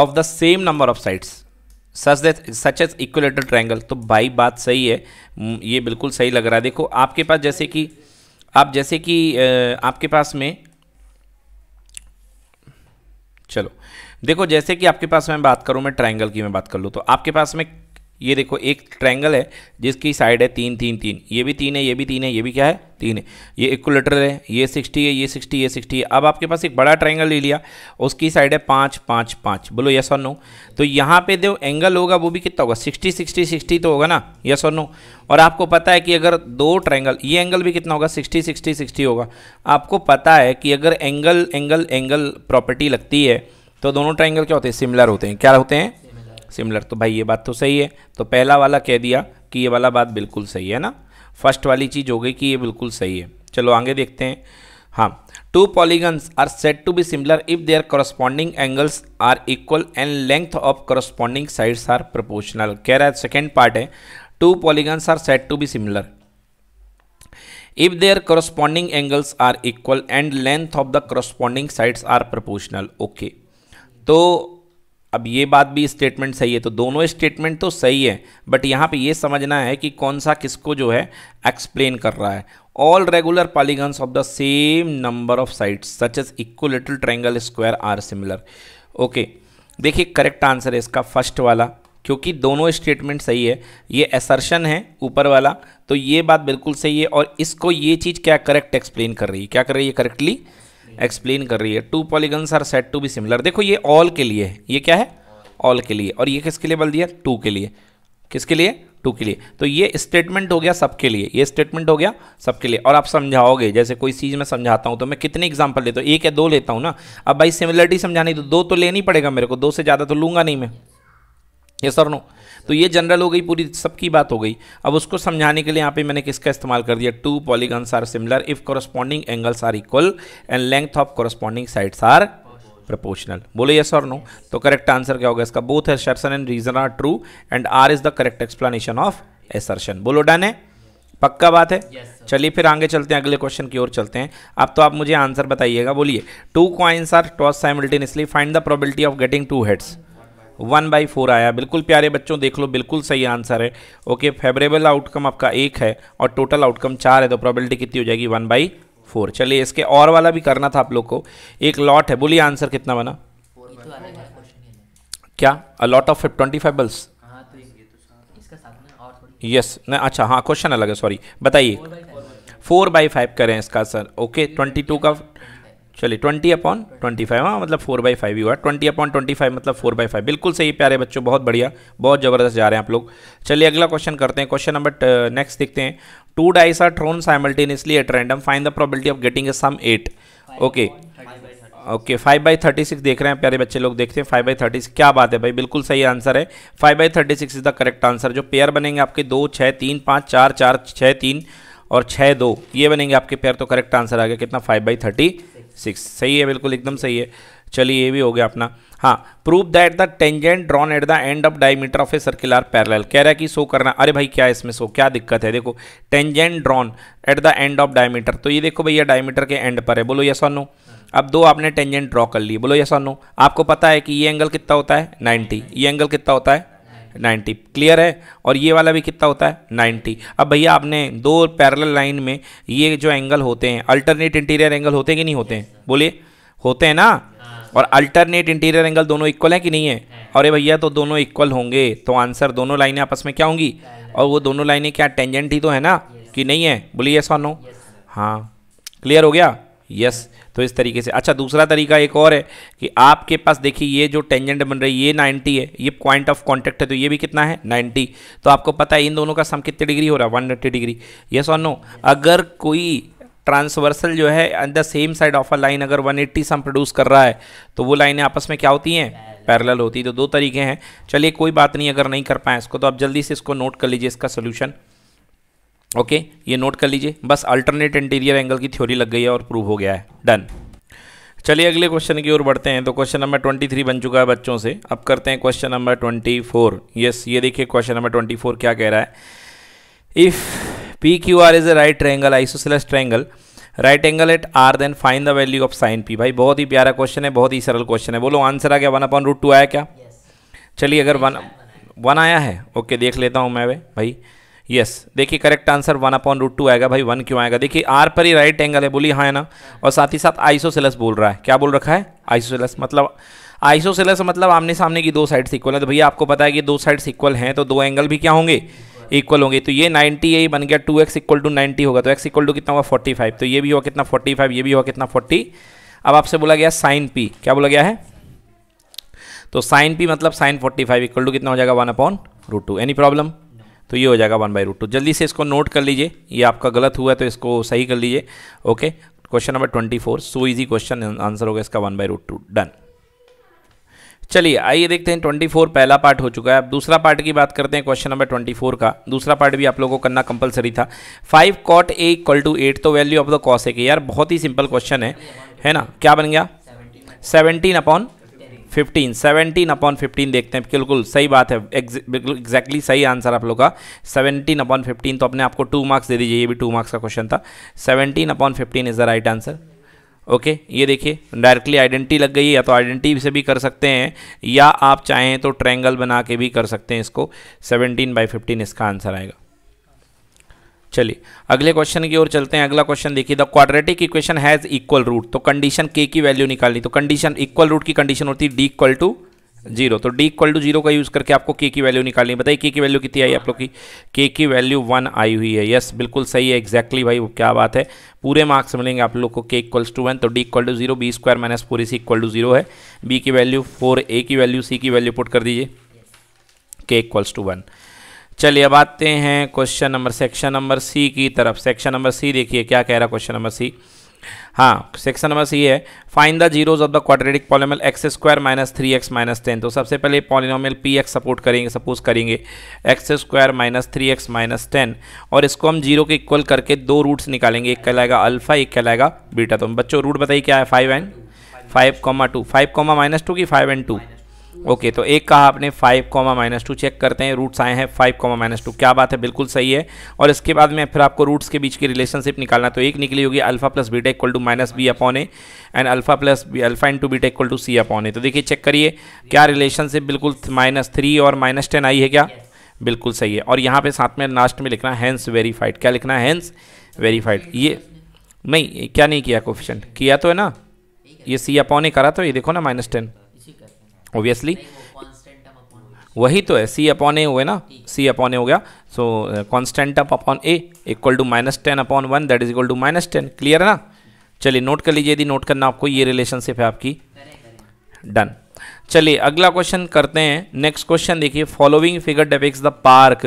of the same number of sides such they such as equilateral triangle तो भाई बात सही है ये बिल्कुल सही लग रहा है देखो आपके पास जैसे कि आप जैसे कि आपके पास में चलो देखो जैसे कि आपके पास मैं बात करूं मैं ट्रायंगल की मैं बात कर लूँ तो आपके पास में ये देखो एक ट्रैंगल है जिसकी साइड है तीन तीन तीन ये भी तीन है ये भी तीन है ये भी क्या है तीन है ये इक्वलेटरल है ये सिक्सटी है ये सिक्सटी ये सिक्सटी है अब आपके पास एक बड़ा ट्रैंगल ले लिया उसकी साइड है पाँच पाँच पाँच बोलो यस और नो तो यहाँ पे जो एंगल होगा वो भी कितना होगा सिक्सटी सिक्सटी सिक्सटी तो होगा ना यस और नो और आपको पता है कि अगर दो ट्रैंगल ये एंगल भी कितना होगा सिक्सटी सिक्सटी सिक्सटी होगा आपको पता है कि अगर एंगल एंगल एंगल प्रॉपर्टी लगती है तो दोनों ट्राइंगल क्या होते हैं सिमिलर होते हैं क्या होते हैं सिमिलर तो भाई ये बात तो सही है तो पहला वाला कह दिया कि ये वाला बात बिल्कुल सही है ना फर्स्ट वाली चीज़ हो गई कि ये बिल्कुल सही है चलो आगे देखते हैं हाँ two polygons are said to be similar if their corresponding angles are equal and length of corresponding sides are proportional कह रहा है सेकेंड पार्ट है two polygons are said to be similar if their corresponding angles are equal and length of the corresponding sides are proportional okay तो अब ये बात भी statement सही है तो दोनों स्टेटमेंट तो सही है बट यहाँ पे ये समझना है कि कौन सा किसको जो है एक्सप्लेन कर रहा है all regular polygons of the same number of sides such as little triangle square are similar okay देखिए करेक्ट आंसर है इसका फर्स्ट वाला क्योंकि दोनों स्टेटमेंट सही है ये एसर्शन है ऊपर वाला तो ये बात बिल्कुल सही है और इसको ये चीज़ क्या करेक्ट एक्सप्लेन कर रही है क्या कर रही है करेक्टली एक्सप्लेन कर रही है two polygons are said to be similar देखो ये ऑल के लिए है ये क्या है ऑल के लिए और ये किसके लिए बल दिया टू के लिए किसके लिए टू के लिए तो ये स्टेटमेंट हो गया सबके लिए ये स्टेटमेंट हो गया सबके लिए और आप समझाओगे जैसे कोई चीज़ मैं समझाता हूँ तो मैं कितने एग्जाम्पल लेता हूँ एक या दो लेता हूँ ना अब भाई सिमिलरिटी समझानी तो दो तो लेनी पड़ेगा मेरे को दो से ज़्यादा तो लूंगा नहीं मैं ये सर नो तो ये जनरल हो गई पूरी सबकी बात हो गई अब उसको समझाने के लिए यहाँ पे मैंने किसका इस्तेमाल कर दिया two polygons are similar if corresponding angles are equal and length of corresponding sides are proportional बोले यस और नो तो करेक्ट आंसर क्या होगा इसका both assertion and reason are true and R is the correct explanation of assertion बोलो done है पक्का बात है yes, चलिए फिर आगे चलते हैं अगले क्वेश्चन की ओर चलते हैं अब तो आप मुझे आंसर बताइएगा बोलिए two coins are tossed simultaneously find the probability of getting two heads one by four आया बिल्कुल प्यारे बच्चों देख लो बिल्कुल सही आंसर है ओके फेवरेबल आउटकम आपका एक है और टोटल आउटकम चार है तो प्रॉबिलिटी कितनी हो जाएगी वन बाई फोर चलिए इसके और वाला भी करना था आप लोग को एक लॉट है बोलिए आंसर कितना बना क्या a lot of twenty five bulbs yes न अच्छा हाँ क्वेश्चन अलग है सॉरी बताइए फोर बाई फाइव करें इसका सर ओके ट्वेंटी टू का चलिए ट्वेंटी अपॉन ट्वेंटी फाइव हाँ मतलब फोर बाई फाइव ही हुआ ट्वेंटी अपॉन ट्वेंटी फाइव मतलब फोर बाई फाइव बिल्कुल सही प्यारे बच्चों बहुत बढ़िया बहुत ज़बरदस्त जा रहे हैं आप लोग चलिए अगला क्वेश्चन करते हैं क्वेश्चन नंबर नेक्स्ट देखते हैं two dice are thrown simultaneously at random find the probability of getting a sum eight okay okay five by thirty six देख रहे हैं प्यारे बच्चे लोग देखते हैं फाइव बाई थर्टी सिक्स क्या बात है भाई बिल्कुल सही आंसर है five by thirty six is the correct answer जो पेयर बनेंगे आपके दो छः तीन पाँच चार चार छः तीन और छः दो ये बनेंगे आपके पेयर तो करेक्ट आंसर आ गया कितना फाइव बाई थर्टी सिक्स सही है बिल्कुल एकदम सही है चलिए ये भी हो गया अपना हाँ prove that the tangent drawn at the end of diameter of a circular parallel कह रहा है कि सो करना अरे भाई क्या है इसमें सो क्या दिक्कत है देखो tangent drawn at the end of diameter तो ये देखो भैया डायमीटर के एंड पर है बोलो यस और नो अब दो आपने टेंजेंट ड्रॉ कर लिए बोलो यस और नो आपको पता है कि ये एंगल कितना होता है नाइन्टी ये एंगल कितना होता है नाइन्टी क्लियर है और ये वाला भी कितना होता है नाइन्टी अब भैया आपने दो पैरल लाइन में ये जो एंगल होते हैं अल्टरनेट इंटीरियर एंगल होते हैं कि नहीं होते हैं बोलिए होते हैं ना हाँ। और अल्टरनेट इंटीरियर एंगल दोनों इक्वल हैं कि नहीं है अरे भैया तो दोनों इक्वल होंगे तो आंसर दोनों लाइनें आपस में क्या होंगी और वो दोनों लाइनें क्या टेंजेंट ही तो है ना कि नहीं है बोलिए यस नो हाँ क्लियर हो गया यस तो इस तरीके से अच्छा दूसरा तरीका एक और है कि आपके पास देखिए ये जो टेंजेंट बन रही है ये 90 है ये पॉइंट ऑफ कॉन्टेक्ट है तो ये भी कितना है 90 तो आपको पता है इन दोनों का सम कितने डिग्री हो रहा है 180 डिग्री यस और नो अगर कोई ट्रांसवर्सल जो है at the same side of a line अगर 180 सम प्रोड्यूस कर रहा है तो वो लाइनें आपस में क्या होती हैं पैरल होती है तो दो तरीके हैं चलिए कोई बात नहीं अगर नहीं कर पाए इसको तो आप जल्दी से इसको नोट कर लीजिए इसका सोल्यूशन ओके ये नोट कर लीजिए बस अल्टरनेट इंटीरियर एंगल की थ्योरी लग गई है और प्रूव हो गया है डन चलिए अगले क्वेश्चन की ओर बढ़ते हैं तो क्वेश्चन नंबर ट्वेंटी थ्री बन चुका है बच्चों से अब करते हैं question number twenty four yes ये देखिए क्वेश्चन नंबर ट्वेंटी फोर क्या कह रहा है if P Q R is a right triangle isosceles triangle right angle at R then find the value of sine P भाई बहुत ही प्यारा क्वेश्चन है बहुत ही सरल क्वेश्चन है बोलो आंसर आ गया वन अपॉन रूट टू आया क्या yes. चलिए अगर वन वन आया है ओके देख लेता हूँ मैं भाई यस देखिए correct answer one upon root two आएगा भाई वन क्यों आएगा देखिए आर पर ही राइट एंगल है बोली हाँ है ना और साथ ही साथ आइसोसेलस बोल रहा है क्या बोल रखा है आइसोसेलस मतलब आइसोसेलस मतलब आमने सामने की दो साइड्स इक्वल है तो भैया आपको पता है कि दो साइड्स इक्वल हैं तो दो एंगल भी क्या होंगे इक्वल होंगे तो ये नाइन्टी यही बन गया two X equal to ninety होगा तो एक्स इक्वल टू कितना हुआ फाइव तो ये भी हुआ कितना फोर्टी फाइव ये भी हुआ कितना फोर्टी अब आपसे बोला गया साइन पी क्या बोला गया है तो साइन पी मतलब sine forty five equal to कितना हो जाएगा one upon root two any problem तो ये हो जाएगा वन बाई रूट टू जल्दी से इसको नोट कर लीजिए ये आपका गलत हुआ है तो इसको सही कर लीजिए okay question number twenty four so easy question answer होगा इसका one by root two done चलिए आइए देखते हैं ट्वेंटी फोर पहला पार्ट हो चुका है अब दूसरा पार्ट की बात करते हैं क्वेश्चन नंबर ट्वेंटी फोर का दूसरा पार्ट भी आप लोगों को करना कंपलसरी था five cot A equal to eight तो वैल्यू ऑफ द कॉस है कि यार बहुत ही सिंपल क्वेश्चन है है ना क्या बन गया seventeen upon fifteen seventeen upon fifteen देखते हैं बिल्कुल सही बात है बिल्कुल एग्जैक्टली सही आंसर आप लोग का सेवनटीन अपॉन फिफ्टीन तो अपने आपको टू मार्क्स दे दीजिए ये भी टू मार्क्स का क्वेश्चन था seventeen upon fifteen is the right answer okay ये देखिए डायरेक्टली आइडेंटिटी लग गई या तो आइडेंटिटी से भी कर सकते हैं या आप चाहें तो ट्रैंगल बना के भी कर सकते हैं इसको सेवनटीन बाई फिफ्टीन इसका आंसर आएगा चलिए अगले क्वेश्चन की ओर चलते हैं अगला क्वेश्चन देखिए the quadratic equation has equal root तो कंडीशन के की वैल्यू निकालनी तो कंडीशन इक्वल रूट की कंडीशन होती है डी इक्वल टू जीरो तो डी इक्वल टू जीरो का यूज़ करके आपको के की वैल्यू निकालनी बताइए के की वैल्यू कितनी आई आप लोग की के की वैल्यू वन आई हुई है यस बिल्कुल सही है एक्जैक्टली भाई क्या बात है पूरे मार्क्स मिलेंगे आप लोग को के इक्वल्स टू वन तो D equal to zero B square minus four A C equal to zero है बी की वैल्यू फोर ए की वैल्यू सी की वैल्यू पुट कर दीजिए के इक्वल्स टू वन चलिए अब आते हैं question number section number C की तरफ सेक्शन नंबर सी देखिए क्या कह रहा है क्वेश्चन नंबर सी हाँ सेक्शन नंबर सी है find the zeros of the quadratic polynomial X square minus three X minus ten तो सबसे पहले पॉलिनोमियल पी एक्स सपोर्ट करेंगे सपोज करेंगे X square minus three X minus ten और इसको हम जीरो के इक्वल करके दो रूट्स निकालेंगे एक कहलाएगा अल्फा एक कहलाएगा बीटा तो बच्चों रूट बताइए क्या है five and five comma two five comma minus two की फाइव एंड टू ओके तो एक कहा आपने five comma minus two check करते हैं रूट्स आए हैं फाइव कॉमा माइनस टू क्या बात है बिल्कुल सही है और इसके बाद में फिर आपको रूट्स के बीच की रिलेशनशिप निकालना तो एक निकली होगी alpha plus beta equal to minus B upon A and alpha plus alpha two beta equal to C upon A तो देखिए चेक करिए क्या रिलेशनशिप बिल्कुल माइनस थ्री और माइनस टेन आई है क्या बिल्कुल सही है और यहाँ पे साथ में लास्ट में लिखना हैंस वेरीफाइड क्या लिखना है हैंस वेरीफाइड ये नहीं क्या नहीं किया कोफिशेंट किया तो है ना ये सी अपॉन ए करा तो ये देखो ना माइनस टेन ऑब्वियसली वही तो है सी अपॉन ए हुए ना सी अपॉन ए हो गया so constant up upon A equal to minus ten upon one that is equal to minus ten clear है ना चलिए नोट कर लीजिए यदि नोट करना आपको ये रिलेशनशिप है आपकी डन चलिए अगला क्वेश्चन करते हैं नेक्स्ट क्वेश्चन देखिए following figure depicts the park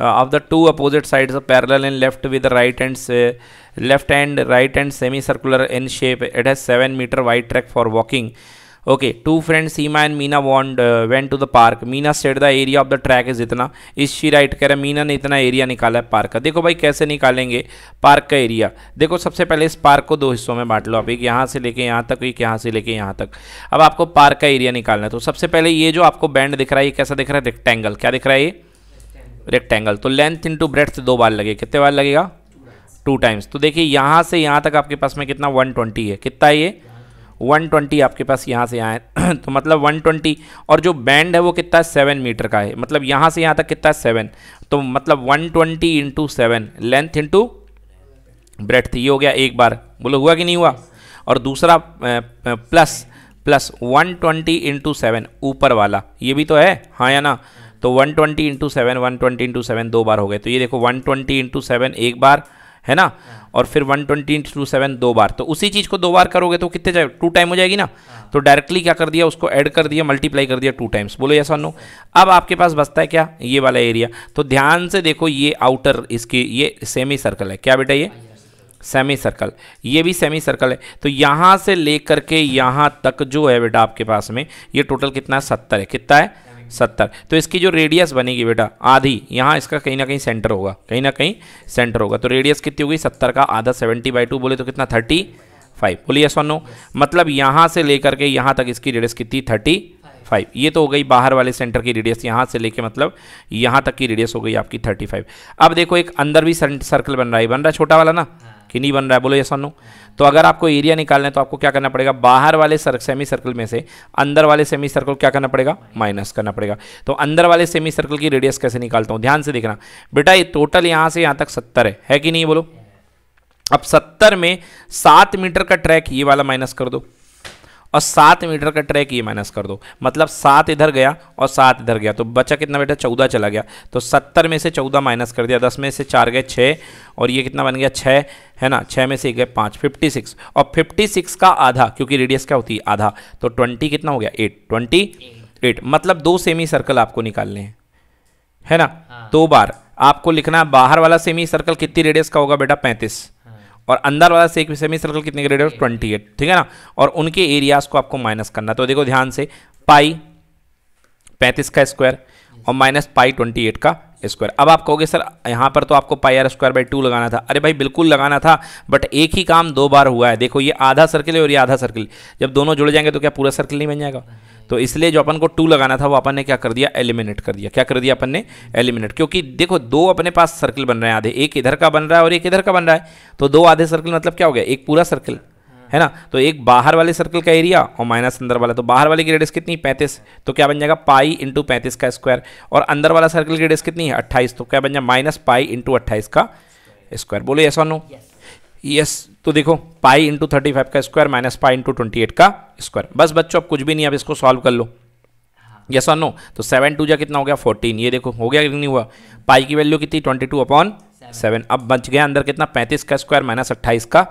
of the two opposite sides parallel and left with right and left and right and semi circular in shape it has seven metre wide track for walking okay two friends Seema and Meena want went to the park Meena said the area of the track is इतना इस she write कह रहा मीना ने इतना area निकाला है park का देखो भाई कैसे निकालेंगे पार्क का एरिया देखो सबसे पहले इस पार्क को दो हिस्सों में बांट लो आप एक यहाँ से लेके यहाँ तक एक यहाँ से लेके यहाँ तक अब आपको पार्क का एरिया निकालना है तो सबसे पहले ये जो आपको बैंड दिख रहा है ये कैसा दिख रहा है रेक्टेंगल क्या दिख रहा है ये रेक्टेंगल तो लेंथ इंटू ब्रेथ दो बार लगे कितने बार लगेगा टू टाइम्स तो देखिए यहाँ से यहाँ तक आपके पास में कितना ट्वेंटी है कितना है ये 120 आपके पास यहाँ से यहाँ है तो मतलब 120 और जो बैंड है वो कितना है सेवन मीटर का है मतलब यहाँ से यहाँ तक कितना है सेवन तो मतलब 120 twenty into seven length into breadth तो ये हो गया एक बार बोलो हुआ कि नहीं हुआ और दूसरा plus plus 120 twenty into seven ऊपर वाला ये भी तो है हाँ या ना तो 120 twenty into seven one twenty into seven दो बार हो गए तो ये देखो वन ट्वेंटी इंटू सेवन एक बार है ना और फिर वन ट्वेंटी टू सेवन दो बार तो उसी चीज़ को दो बार करोगे तो कितने जाए टू टाइम हो जाएगी ना हाँ। तो डायरेक्टली क्या कर दिया उसको ऐड कर दिया मल्टीप्लाई कर दिया टू टाइम्स बोलो या और नो अब आपके पास बचता है क्या ये वाला एरिया तो ध्यान से देखो ये आउटर इसकी ये सेमी सर्कल है क्या बेटा ये सेमी सर्कल ये भी सेमी सर्कल है तो यहाँ से लेकर के यहाँ तक जो है बेटा आपके पास में ये टोटल कितना है सत्तर है कितना है सत्तर तो इसकी जो रेडियस बनेगी बेटा आधी यहाँ इसका कहीं ना कहीं सेंटर होगा कहीं ना कहीं सेंटर होगा तो रेडियस कितनी होगी सत्तर का आधा सेवेंटी बाई टू बोले तो कितना थर्टी फाइव बोलिए सोनो नो मतलब यहाँ से लेकर के यहाँ तक इसकी रेडियस कितनी थर्टी फाइव ये तो हो गई बाहर वाले सेंटर की रेडियस यहाँ से लेके मतलब यहाँ तक की रेडियस हो गई आपकी थर्टी फाइव अब देखो एक अंदर भी सर्कल बन रहा है बन रहा है छोटा वाला ना कि नहीं बन रहा है बोलो ये सोनू तो अगर आपको एरिया निकालना है तो आपको क्या करना पड़ेगा बाहर वाले सेमी सर्कल में से अंदर वाले सेमी सर्कल क्या करना पड़ेगा माइनस करना पड़ेगा तो अंदर वाले सेमी सर्कल की रेडियस कैसे निकालता हूँ ध्यान से देखना बेटा ये टोटल यहाँ से यहाँ तक सत्तर है, है कि नहीं बोलो अब सत्तर में सात मीटर का ट्रैक ये वाला माइनस कर दो और सात मीटर का ट्रैक ये माइनस कर दो मतलब सात इधर गया और सात इधर गया तो बचा कितना बेटा चौदह चला गया तो सत्तर में से चौदह माइनस कर दिया दस में से चार गए छः और ये कितना बन गया छः है ना छः में से एक गए पाँच फिफ्टी सिक्स और फिफ्टी सिक्स का आधा क्योंकि रेडियस क्या होती है आधा तो ट्वेंटी कितना हो गया एट ट्वेंटी एट मतलब दो सेमी सर्कल आपको निकालने हैं है ना हाँ। दो बार आपको लिखना बाहर वाला सेमी सर्कल कितनी रेडियस का होगा बेटा पैंतीस और अंदर वाला से एक सेमी सर्कल कितने ग्रेड है ट्वेंटी एट ठीक है ना और उनके एरियाज को आपको माइनस करना तो देखो ध्यान से पाई पैंतीस का स्क्वायर और माइनस पाई ट्वेंटी एट का स्क्वायर अब आप कहोगे सर यहाँ पर तो आपको pi r square by two लगाना था अरे भाई बिल्कुल लगाना था बट एक ही काम दो बार हुआ है देखो ये आधा सर्किल है और ये आधा सर्किल जब दोनों जुड़ जाएंगे तो क्या पूरा सर्किल नहीं बन जाएगा तो इसलिए जो अपन को टू लगाना था वो अपन ने क्या कर दिया एलिमिनेट कर दिया क्या कर दिया अपन ने एलिमिनेट क्योंकि देखो दो अपने पास सर्किल बन रहे हैं आधे एक इधर का बन रहा है और एक इधर का बन रहा है तो दो आधे सर्किल मतलब क्या हो गया एक पूरा सर्किल है ना तो एक बाहर वाले सर्कल का एरिया और माइनस अंदर वाला तो बाहर वाले की रेडियस कितनी पैंतीस तो क्या बन जाएगा पाई इंटू पैंतीस का स्क्वायर और अंदर वाला सर्कल की रेडियस कितनी है अट्ठाईस तो क्या बन जाए माइनस पाई इंटू अट्ठाईस का स्क्वायर बोलो ऐसा नो यस तो देखो पाई इंटू थर्टी फाइव का square minus pi into twenty eight का स्क्वायर बस बच्चों अब कुछ भी नहीं अब इसको सॉल्व कर लो यस और नो तो सेवन टू जा कितना हो गया फोर्टीन ये देखो हो गया कि नहीं हुआ पाई की वैल्यू कितनी ट्वेंटी टू अपॉन सेवन अब बच गया अंदर कितना पैंतीस का स्क्वायर माइनस अट्ठाईस का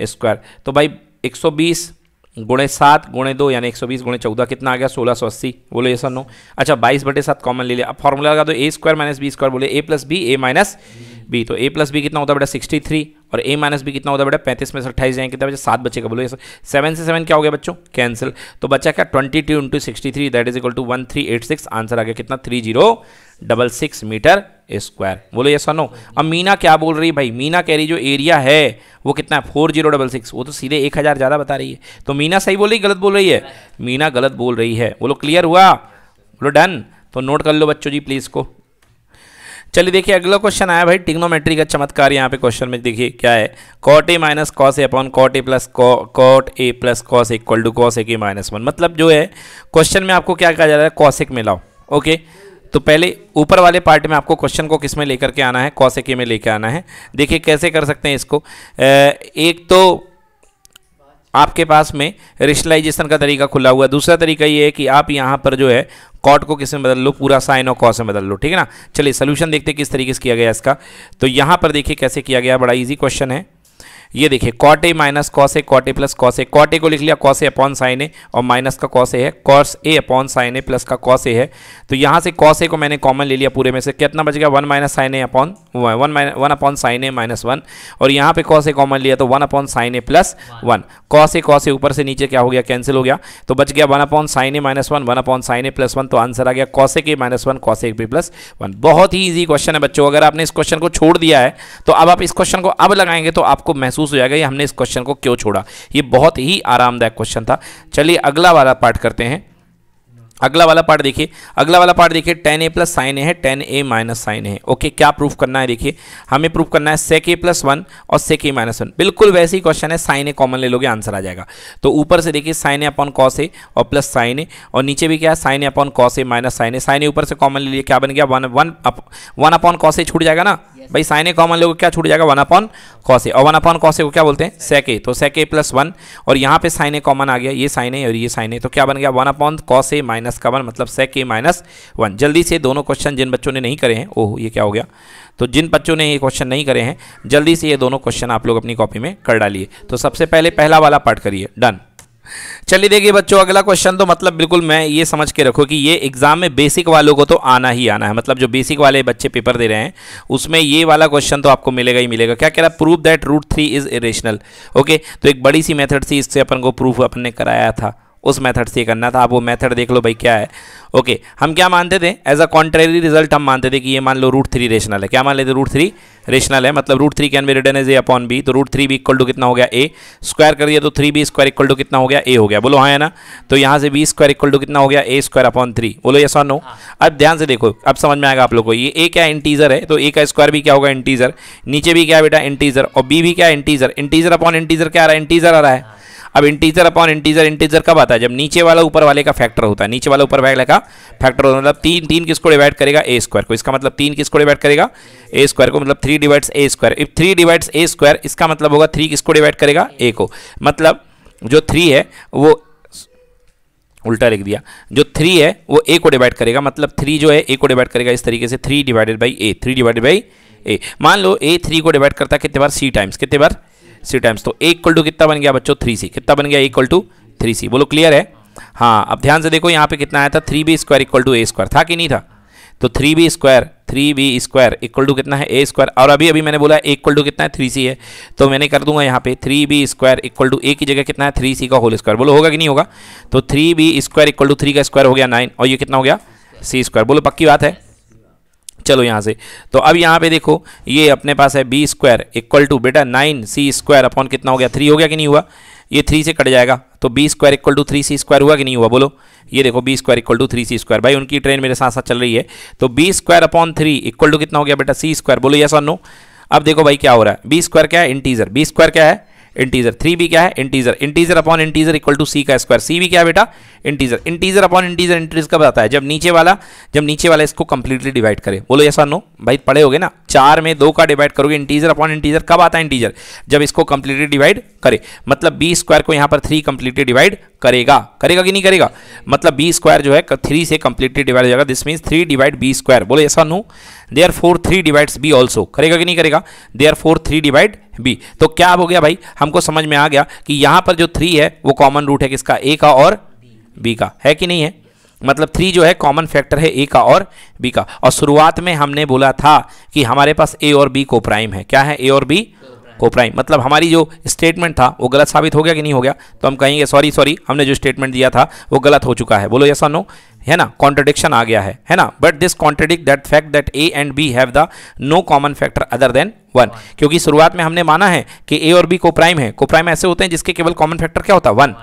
स्क्वायर तो भाई 120 गुणे सात गुणे दो यानी 120 गुणे चौदह कितना आ गया सोलह सौ अस्सी बोले ये सर नो अच्छा 22 बटे सात कॉमन ले लिया अब फॉर्मूला लगा दो A square minus B square बोले A plus B A minus B तो ए प्लस बी कितना होता है बेटा 63 और ए माइनस बी कितना होता है बेटा पैंतीस में से अट्ठाईस जाएंगे कितना बच्चे सात बच्चे का बोलो ये सर सेवन से सेवन क्या हो गया बच्चों कैंसिल तो बच्चा क्या twenty two into sixty three that is equal to one three eight six answer आ गया कितना three zero double six metre square बोलो ये सनो अब मीना क्या बोल रही है भाई मीना कह रही जो एरिया है वो कितना है फोर जीरो डबल सिक्स वो तो सीधे एक हज़ार ज़्यादा बता रही है तो मीना सही बोल रही गलत बोल रही है मीना गलत बोल रही है बोलो क्लियर हुआ बोलो डन तो नोट कर लो बच्चों जी प्लीज़ को चलिए देखिए अगला क्वेश्चन आया भाई टिग्नोमेट्री का चमत्कार यहाँ पे क्वेश्चन में देखिए क्या है cot A minus cos A upon cot A plus cot A plus cos equal to cos A के माइनस वन मतलब जो है क्वेश्चन में आपको क्या कहा जा रहा है कॉसिक मिलाओ ओके okay? तो पहले ऊपर वाले पार्ट में आपको क्वेश्चन को किस में लेकर के आना है कौसे के में लेकर आना है देखिए कैसे कर सकते हैं इसको एक तो आपके पास में रिशलाइजेशन का तरीका खुला हुआ है दूसरा तरीका ये है कि आप यहाँ पर जो है कॉट को किस में बदल लो पूरा साइन और कॉ से बदल लो ठीक है ना चलिए सोल्यूशन देखते किस तरीके से किया गया इसका तो यहाँ पर देखिए कैसे किया गया बड़ा ईजी क्वेश्चन है ये देखिए cot A minus cos A cot A plus cos A cot A को लिख लिया cos A upon sine A और माइनस का कॉस ए है cos A upon sine A plus का कॉस ए है तो यहाँ से कॉस ए को मैंने कॉमन ले लिया पूरे में से कितना बच गया one minus sine A upon one minus one upon sine A minus one और यहाँ पे कॉस ए कॉमन लिया तो one upon sine A plus one cos A cos A ऊपर से नीचे क्या हो गया कैंसिल हो गया तो बच गया one upon sine A minus one one upon sine A plus one तो आंसर आ गया कॉस ए के माइनस वन कॉस ए के प्लस वन बहुत ही ईजी क्वेश्चन है बच्चों अगर आपने इस क्वेश्चन को छोड़ दिया है तो अब आप इस क्वेश्चन को अब लगाएंगे तो आपको महसूस महसूस हो जाएगा कि हमने इस क्वेश्चन को क्यों छोड़ा ये बहुत ही आरामदायक क्वेश्चन था चलिए अगला वाला पार्ट करते हैं अगला वाला पार्ट देखिए अगला वाला पार्ट देखिए tan A plus sine A है टेन ए माइनस साइन है ओके क्या प्रूफ करना है देखिए हमें प्रूफ करना है सेक ए प्लस वन और सेक ए माइनस वन बिल्कुल वैसे ही क्वेश्चन है साइन ए कॉमन ले लोगे आंसर आ जाएगा तो ऊपर से देखिए sine A upon cos A और प्लस साइन ए और नीचे भी क्या है sine A upon cos A minus sine A sine A ऊपर से कॉमन ले लिए क्या बन गया one one up, one upon cos A छूट जाएगा ना भाई साइन ए कॉमन लोग क्या छूट जाएगा वन अपॉन कौसे और वन अपॉन कौसे को क्या बोलते हैं ए तो ए प्लस वन और यहाँ पे साइन ए कॉमन आ गया ये साइन ए और ये साइन ए तो क्या बन गया वन अपॉन कौसे माइनस का वन मतलब ए माइनस वन जल्दी से दोनों क्वेश्चन जिन बच्चों ने नहीं करे हैं ओह ये क्या हो गया तो जिन बच्चों ने ये क्वेश्चन नहीं करे हैं जल्दी से ये दोनों क्वेश्चन आप लोग अपनी कॉपी में कर डालिए तो सबसे पहले पहला वाला पार्ट करिए डन चलिए देखिए बच्चों अगला क्वेश्चन तो मतलब बिल्कुल मैं ये समझ के रखो कि ये एग्जाम में बेसिक वालों को तो आना ही आना है मतलब जो बेसिक वाले बच्चे पेपर दे रहे हैं उसमें ये वाला क्वेश्चन तो आपको मिलेगा ही मिलेगा क्या कह रहा है proof that root three is irrational okay तो एक बड़ी सी मेथड थी इससे अपन को प्रूफ अपन ने कराया था उस मेथड से करना था आप वो मेथड देख लो भाई क्या है ओके हम क्या मानते थे एज अ कॉन्ट्रेरी रिजल्ट हम मानते थे कि ये मान लो रूट थ्री रेशनल है क्या मान लेते रूट थ्री रेशनल है मतलब root three can be written as A upon B तो रूट थ्री भी इक्वल टू कितना हो गया ए स्क्वायर करिए तो three B square equal to कितना हो गया ए हो गया बोलो हाँ है ना तो यहाँ से बी स्क्वायर इक्वल टू कितना हो गया ए स्क्वायर अपॉन थ्री बोलो ये सॉन हो अब ध्यान से देखो अब समझ में आएगा आप लोग को ये ए क्या इंटीजर है तो ए का स्क्वायर भी क्या होगा इंटीजर नीचे भी क्या बेटा इंटीजर और बी भी क्या इंटीजर इंटीजर अपॉन इंटीजर क्या आ रहा है इंटीजर आ रहा है हाँ। अब इंटीजर अपॉन इंटीजर इंटीजर कब आता है जब नीचे वाला ऊपर वाले का फैक्टर होता है नीचे वाला ऊपर वाले का फैक्टर होता है मतलब तीन तीन किसको डिवाइड करेगा ए स्क्वायर को इसका मतलब तीन किसको डिवाइड करेगा ए स्क्वायर को मतलब three divides A square if three divides A square इसका मतलब होगा थ्री किसको डिवाइड करेगा ए को मतलब जो थ्री है वो उल्टा लिख दिया जो थ्री है वो ए को डिवाइड करेगा मतलब थ्री जो है ए को डिवाइड करेगा इस तरीके से three divided by A three divided by A मान लो ए थ्री को डिवाइड करता है कितने बार सी टाइम्स कितने बार सी टाइम्स तो ए इक्वल टू कितना बन गया बच्चों थ्री सी कितना बन गया इक्वल टू थ्री सी बोलो क्लियर है हाँ अब ध्यान से देखो यहाँ पे कितना आया था three B square equal to A square था कि नहीं था तो three B square three B square equal to कितना है ए स्क्वायर और अभी अभी मैंने बोला ए इक्वल टू कितना है थ्री सी है तो मैंने कर दूंगा यहाँ पे three B square equal to A की जगह कितना है थ्री सी का होल स्क्वायर बोलो होगा कि नहीं होगा तो three B square equal to three का स्क्वायर हो गया नाइन और ये कितना हो गया सी स्क्वायर बोलो पक्की बात है चलो यहाँ से तो अब यहाँ पे देखो ये अपने पास है बी स्क्वायर इक्वल टू बेटा नाइन सी स्क्वायर अपॉन कितना हो गया थ्री हो गया कि नहीं हुआ ये थ्री से कट जाएगा तो B square equal to three C square हुआ कि नहीं हुआ बोलो ये देखो B square equal to three C square भाई उनकी ट्रेन मेरे साथ साथ चल रही है तो B square upon three equal to कितना हो गया बेटा सी स्क्वायर बोलो यस और नो अब देखो भाई क्या हो रहा है बी स्क्वायर क्या है इंटीजर बी स्क्वायर क्या है इंटीजर थ्री भी क्या है integer integer upon integer equal to C का स्क्वायर सी भी क्या बेटा integer integer upon integer integer कब आता है जब नीचे वाला जब नीचे वाला इसको कंप्लीटली डिवाइड करे बोलो ऐसा नो भाई पढ़े होगे ना चार में दो का डिवाइड करोगे इंटीजर अपॉन इंटीजर कब आता है इंटीजर जब इसको कंप्लीटली डिवाइड करे मतलब बी स्क्वायर को यहाँ पर थ्री कंप्लीटली डिवाइड करेगा करेगा कि नहीं करेगा मतलब बी स्क्वायर जो है थ्री से कंप्लीटली डिवाइड हो जाएगा this means three divide B square बोले ऐसा no they are for three divides B also करेगा कि नहीं करेगा they are for three divide B तो क्या हो गया भाई हमको समझ में आ गया कि यहाँ पर जो थ्री है वो कॉमन रूट है किसका ए का और बी का है कि नहीं है मतलब थ्री जो है कॉमन फैक्टर है ए का और बी का और शुरुआत में हमने बोला था कि हमारे पास ए और बी को प्राइम है क्या है ए और बी को प्राइम मतलब हमारी जो स्टेटमेंट था वो गलत साबित हो गया कि नहीं हो गया तो हम कहेंगे सॉरी सॉरी हमने जो स्टेटमेंट दिया था वो गलत हो चुका है बोलो ऐसा नो है ना कॉन्ट्रडिक्शन आ गया है है ना but this contradict that fact that A and B have the no common factor other than one क्योंकि शुरुआत में हमने माना है कि ए और बी को प्राइम है को प्राइम ऐसे होते हैं जिसके केवल कॉमन फैक्टर क्या होता है वन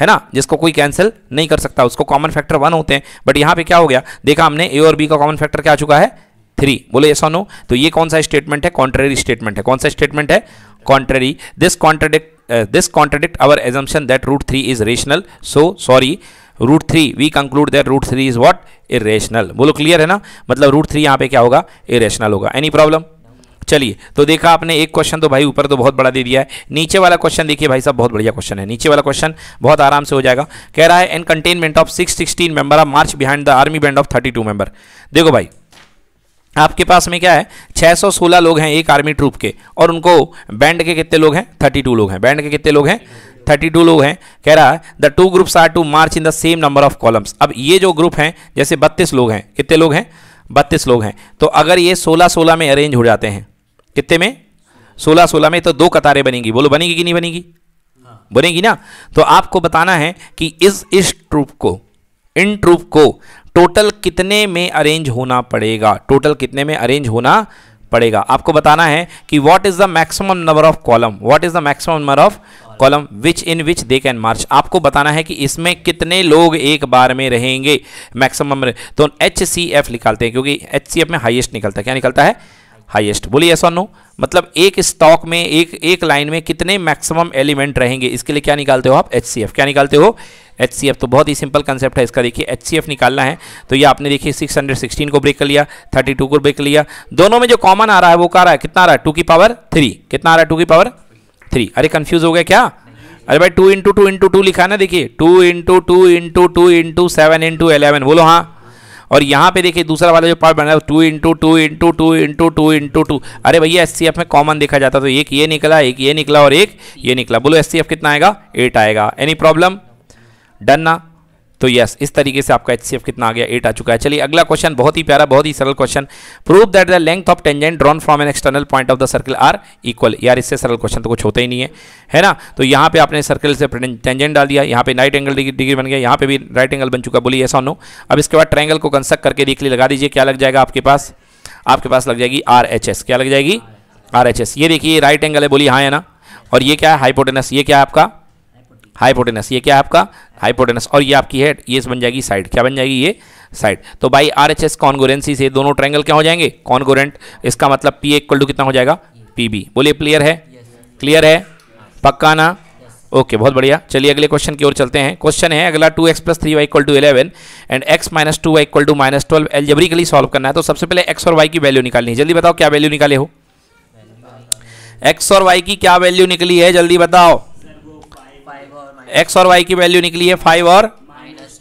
है ना जिसको कोई कैंसिल नहीं कर सकता उसको कॉमन फैक्टर वन होते हैं बट यहाँ पे क्या हो गया देखा हमने ए और बी का कॉमन फैक्टर क्या आ चुका है थ्री बोले ये नो तो ये कौन सा स्टेटमेंट है कॉन्ट्रेरी स्टेटमेंट है कौन सा स्टेटमेंट है contrary this contradict this contradict our assumption that root three is rational so sorry root three we conclude that root three is what irrational बोलो क्लियर है ना मतलब रूट थ्री यहाँ पे क्या होगा इेशनल होगा एनी प्रॉब्लम चलिए तो देखा आपने एक क्वेश्चन तो भाई ऊपर तो बहुत बड़ा दे दिया है नीचे वाला क्वेश्चन देखिए भाई साहब बहुत बढ़िया क्वेश्चन है नीचे वाला क्वेश्चन बहुत आराम से हो जाएगा कह रहा है an contingent of six sixteen member of march behind the army band of thirty two member देखो भाई आपके पास में क्या है 616 लोग हैं एक आर्मी ट्रूप के और उनको बैंड के कितने लोग हैं 32 लोग हैं बैंड के कितने लोग हैं 32 लोग हैं कह रहा है the two groups are to march in the same number of columns अब ये जो ग्रुप हैं जैसे 32 लोग हैं कितने लोग हैं 32 लोग हैं तो अगर ये 16 16 में अरेंज हो जाते हैं कितने में सोलह सोलह में तो दो कतारें बनेंगी बोलो बनेगी कि नहीं बनेगी बनेगी ना तो आपको बताना है कि इस इस ट्रूप को इन ट्रूप को टोटल कितने में अरेंज होना पड़ेगा टोटल कितने में अरेंज होना पड़ेगा आपको बताना है कि what is the maximum number of column what is the maximum number of column which in which they can march आपको बताना है कि इसमें कितने लोग एक बार में रहेंगे मैक्सिमम तो एच सी एफ निकालते हैं क्योंकि एच सी एफ में हाइएस्ट निकलता है क्या निकलता है हाइएस्ट बोलिए ऐसा नो मतलब एक स्टॉक में एक एक लाइन में कितने मैक्सिमम एलिमेंट रहेंगे इसके लिए क्या निकालते हो आप एच क्या निकालते हो एच तो बहुत ही सिंपल कंसेप्ट है इसका देखिए एच निकालना है तो ये आपने देखिए 616 को ब्रेक कर लिया 32 को ब्रेक कर लिया दोनों में जो कॉमन आ रहा है वो कहा रहा है कितना आ रहा है टू की पावर थ्री कितना आ रहा है टू की पावर थ्री अरे कन्फ्यूज हो गया क्या अरे भाई two into two into two लिखा ना देखिए two into two into two into seven into eleven बोलो हाँ और यहाँ पे देखिए दूसरा वाला जो पार्ट बना two into two into two into two into two अरे भैया एस में कॉमन देखा जाता तो एक ये निकला एक ये निकला और एक ये निकला बोलो एस कितना आएगा एट आएगा एनी प्रॉब्लम डन ना तो यस इस तरीके से आपका एच कितना आ गया एट आ चुका है चलिए अगला क्वेश्चन बहुत ही प्यारा बहुत ही सरल question prove that the length of tangent drawn from an external point of the circle are equal यार इससे सरल क्वेश्चन तो कुछ होता ही नहीं है है ना तो यहाँ पे आपने सर्कल से टेंजेंट डाल दिया यहाँ पे राइट एंगल डिग्री बन गया यहाँ पे भी राइट एंगल बन चुका बोली ऐसा नो अब इसके बाद ट्राइंगल को कंस्ट्रक्ट करके देख ली लगा दीजिए क्या लग जाएगा आपके पास आपके पास लग जाएगी आर एच एस क्या लग जाएगी आर एच एस ये देखिए राइट एंगल है बोली हाँ है ना और ये क्या है हाइपोटेनस ये क्या है आपका हाइपोटेनस ये क्या आपका हाइपोटेनस और ये आपकी है ये बन जाएगी साइड क्या बन जाएगी ये साइड तो by R H S congruency से दोनों ट्रायंगल क्या हो जाएंगे कॉन्गोरेंट इसका मतलब पी एक्वल टू कितना हो जाएगा पी बी बोलिए क्लियर है क्लियर है पक्का ना ओके बहुत बढ़िया चलिए अगले क्वेश्चन की ओर चलते हैं क्वेश्चन है अगला two X plus three Y equal to eleven and X minus two Y equal to minus twelve algebraically solve करना है तो सबसे पहले एक्स और वाई की वैल्यू निकालनी है जल्दी बताओ क्या वैल्यू निकाले हो एक्स और वाई की क्या वैल्यू निकली है जल्दी बताओ एक्स और वाई की वैल्यू निकली है फाइव और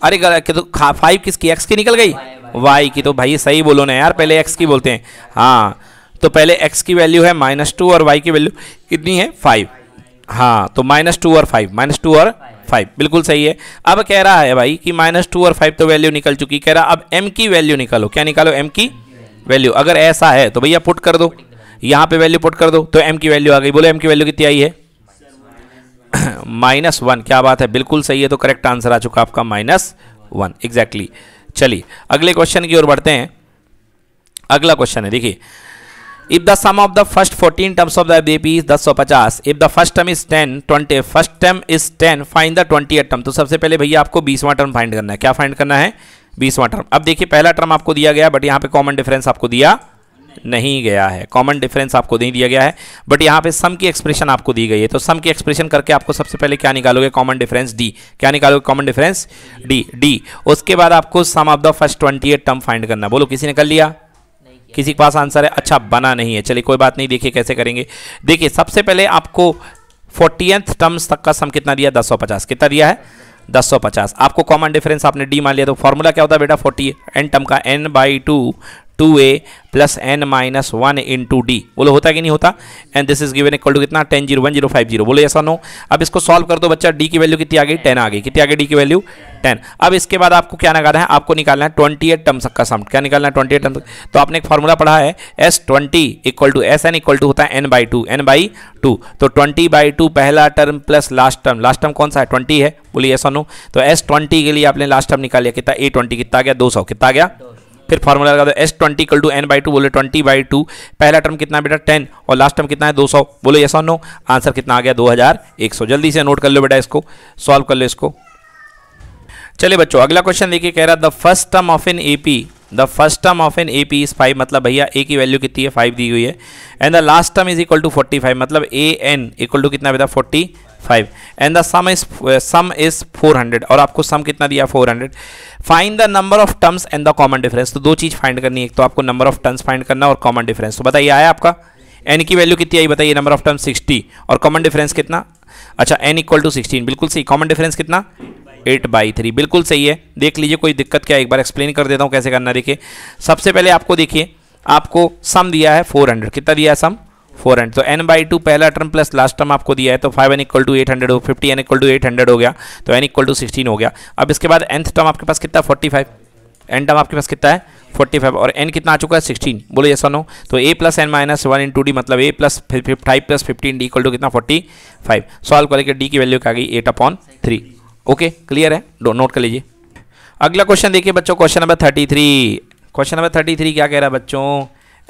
अरे तो फाइव किसकी एक्स की निकल गई वाई की तो भाई सही बोलो ना यार पहले एक्स की बोलते हैं हाँ तो पहले एक्स की वैल्यू है माइनस टू और वाई की वैल्यू कितनी है फाइव हाँ तो माइनस टू और फाइव माइनस टू और फाइव बिल्कुल सही है अब कह रहा है भाई कि माइनस टू और फाइव तो वैल्यू निकल चुकी कह रहा अब एम की वैल्यू निकालो क्या निकालो एम की वैल्यू अगर ऐसा है तो भैया पुट कर दो यहाँ पे वैल्यू पुट कर दो तो एम की वैल्यू आ गई बोलो एम की वैल्यू कितनी आई है माइनस वन क्या बात है बिल्कुल सही है तो करेक्ट आंसर आ चुका आपका माइनस वन एग्जैक्टली चलिए अगले क्वेश्चन की ओर बढ़ते हैं अगला क्वेश्चन है देखिए if the sum of the first fourteen terms of the AP is दस सौ पचास if the first term is ten twenty first term is ten find the twenty eight term तो सबसे पहले भैया आपको बीसवां टर्म फाइंड करना है क्या फाइंड करना है बीसवां टर्म अब देखिए पहला टर्म आपको दिया गया बट यहाँ पे कॉमन डिफरेंस आपको दिया नहीं गया है कॉमन डिफरेंस आपको नहीं दिया गया है बट यहाँ पे सम की एक्सप्रेशन आपको दी गई है तो सम की एक्सप्रेशन करके आपको सबसे पहले क्या निकालोगे कॉमन डिफरेंस डी क्या निकालोगे कॉमन डिफरेंस डी डी उसके बाद आपको sum of the first twenty term find करना बोलो किसी ने कर लिया किसी के पास आंसर है अच्छा बना नहीं है चलिए कोई बात नहीं देखिए कैसे करेंगे देखिए सबसे पहले आपको फोर्टीएथ टर्म्स तक का सम कितना दिया दस सौ पचास कितना दिया है दस सौ पचास आपको कॉमन डिफरेंस आपने डी मान लिया तो फॉर्मूला क्या होता है बेटा फोर्टी एन टर्म का N by two two A plus N minus one in to D बोलो होता कि नहीं होता and this is given equal to कितना ten zero one zero five zero बोलो ऐसा नो अब इसको सॉल्व कर दो बच्चा डी की वैल्यू कितनी आ गई टेन आ गई कितनी आ गई डी की वैल्यू टेन अब इसके बाद आपको क्या निकालना है आपको निकालना है ट्वेंटी एट टर्म तक का सम क्या निकालना है ट्वेंटी एट टर्म तो आपने एक फॉर्मूला पढ़ा है S twenty equal to S N equal to होता है N by two N by two तो ट्वेंटी बाई टू पहला term plus last term last term कौन सा है ट्वेंटी है बोलिए ऐसा नो तो एस ट्वेंटी के लिए आपने लास्ट टर्म निकाल लिया कितना ए ट्वेंटी कितना आ गया दो सौ कितना आ गया फिर फॉर्मूला लगा दो S twenty equal to N by two बोले ट्वेंटी बाई टू पहला टर्म कितना बेटा टेन और लास्ट टर्म कितना है दो सौ बोले ये सौ नो आंसर कितना आ गया दो हज़ार एक सौ जल्दी से नोट कर लो बेटा इसको सॉल्व कर लो इसको चलिए बच्चों अगला क्वेश्चन देखिए कह रहा the first term of an A P the first term of an A P is five मतलब भैया ए की वैल्यू कितनी है फाइव दी हुई है and the last term is equal to forty five मतलब ए एन इक्वल टू कितना बेटा forty five and the sum is sum is four hundred और आपको सम कितना दिया four hundred find the number of terms and the common difference तो दो चीज़ find करनी है एक तो आपको नंबर ऑफ टर्म्स फाइंड करना और कॉमन डिफरेंस तो बताइए आया आपका एन की वैल्यू कितनी आई बताइए नंबर ऑफ टर्म सिक्सटी और कॉमन डिफरेंस कितना अच्छा एन इक्वल टू सिक्सटीन बिल्कुल सही कॉमन डिफरेंस कितना एट बाई थ्री बिल्कुल सही है देख लीजिए कोई दिक्कत क्या एक बार एक्सप्लेन कर देता हूँ कैसे करना देखिए सबसे पहले आपको देखिए आपको सम दिया है फोर हंड्रेड कितना दिया है सम फोर हंड्रेड तो एन बाई टू पहला टर्म प्लस लास्ट टर्म आपको दिया है तो five n equal to eight hundred हो fifty n equal to eight hundred हो गया तो एन इक्वल टू सिक्सटीन हो गया अब इसके बाद एंथ टर्म आपके पास कितना फोर्टी फाइव एन टर्म आपके पास कितना है फोर्टी फाइव और एन कितना आ चुका है सिक्सटीन बोलो जैसा नो तो ए plus N minus one in to d मतलब a plus five plus fifteen d equal to कितना फोर्टी फाइव सॉल्व करके डी की वैल्यू क्या गई eight upon three okay clear है नोट कर लीजिए अगला क्वेश्चन देखिए बच्चों question number thirty three question number thirty three क्या कह रहा है बच्चों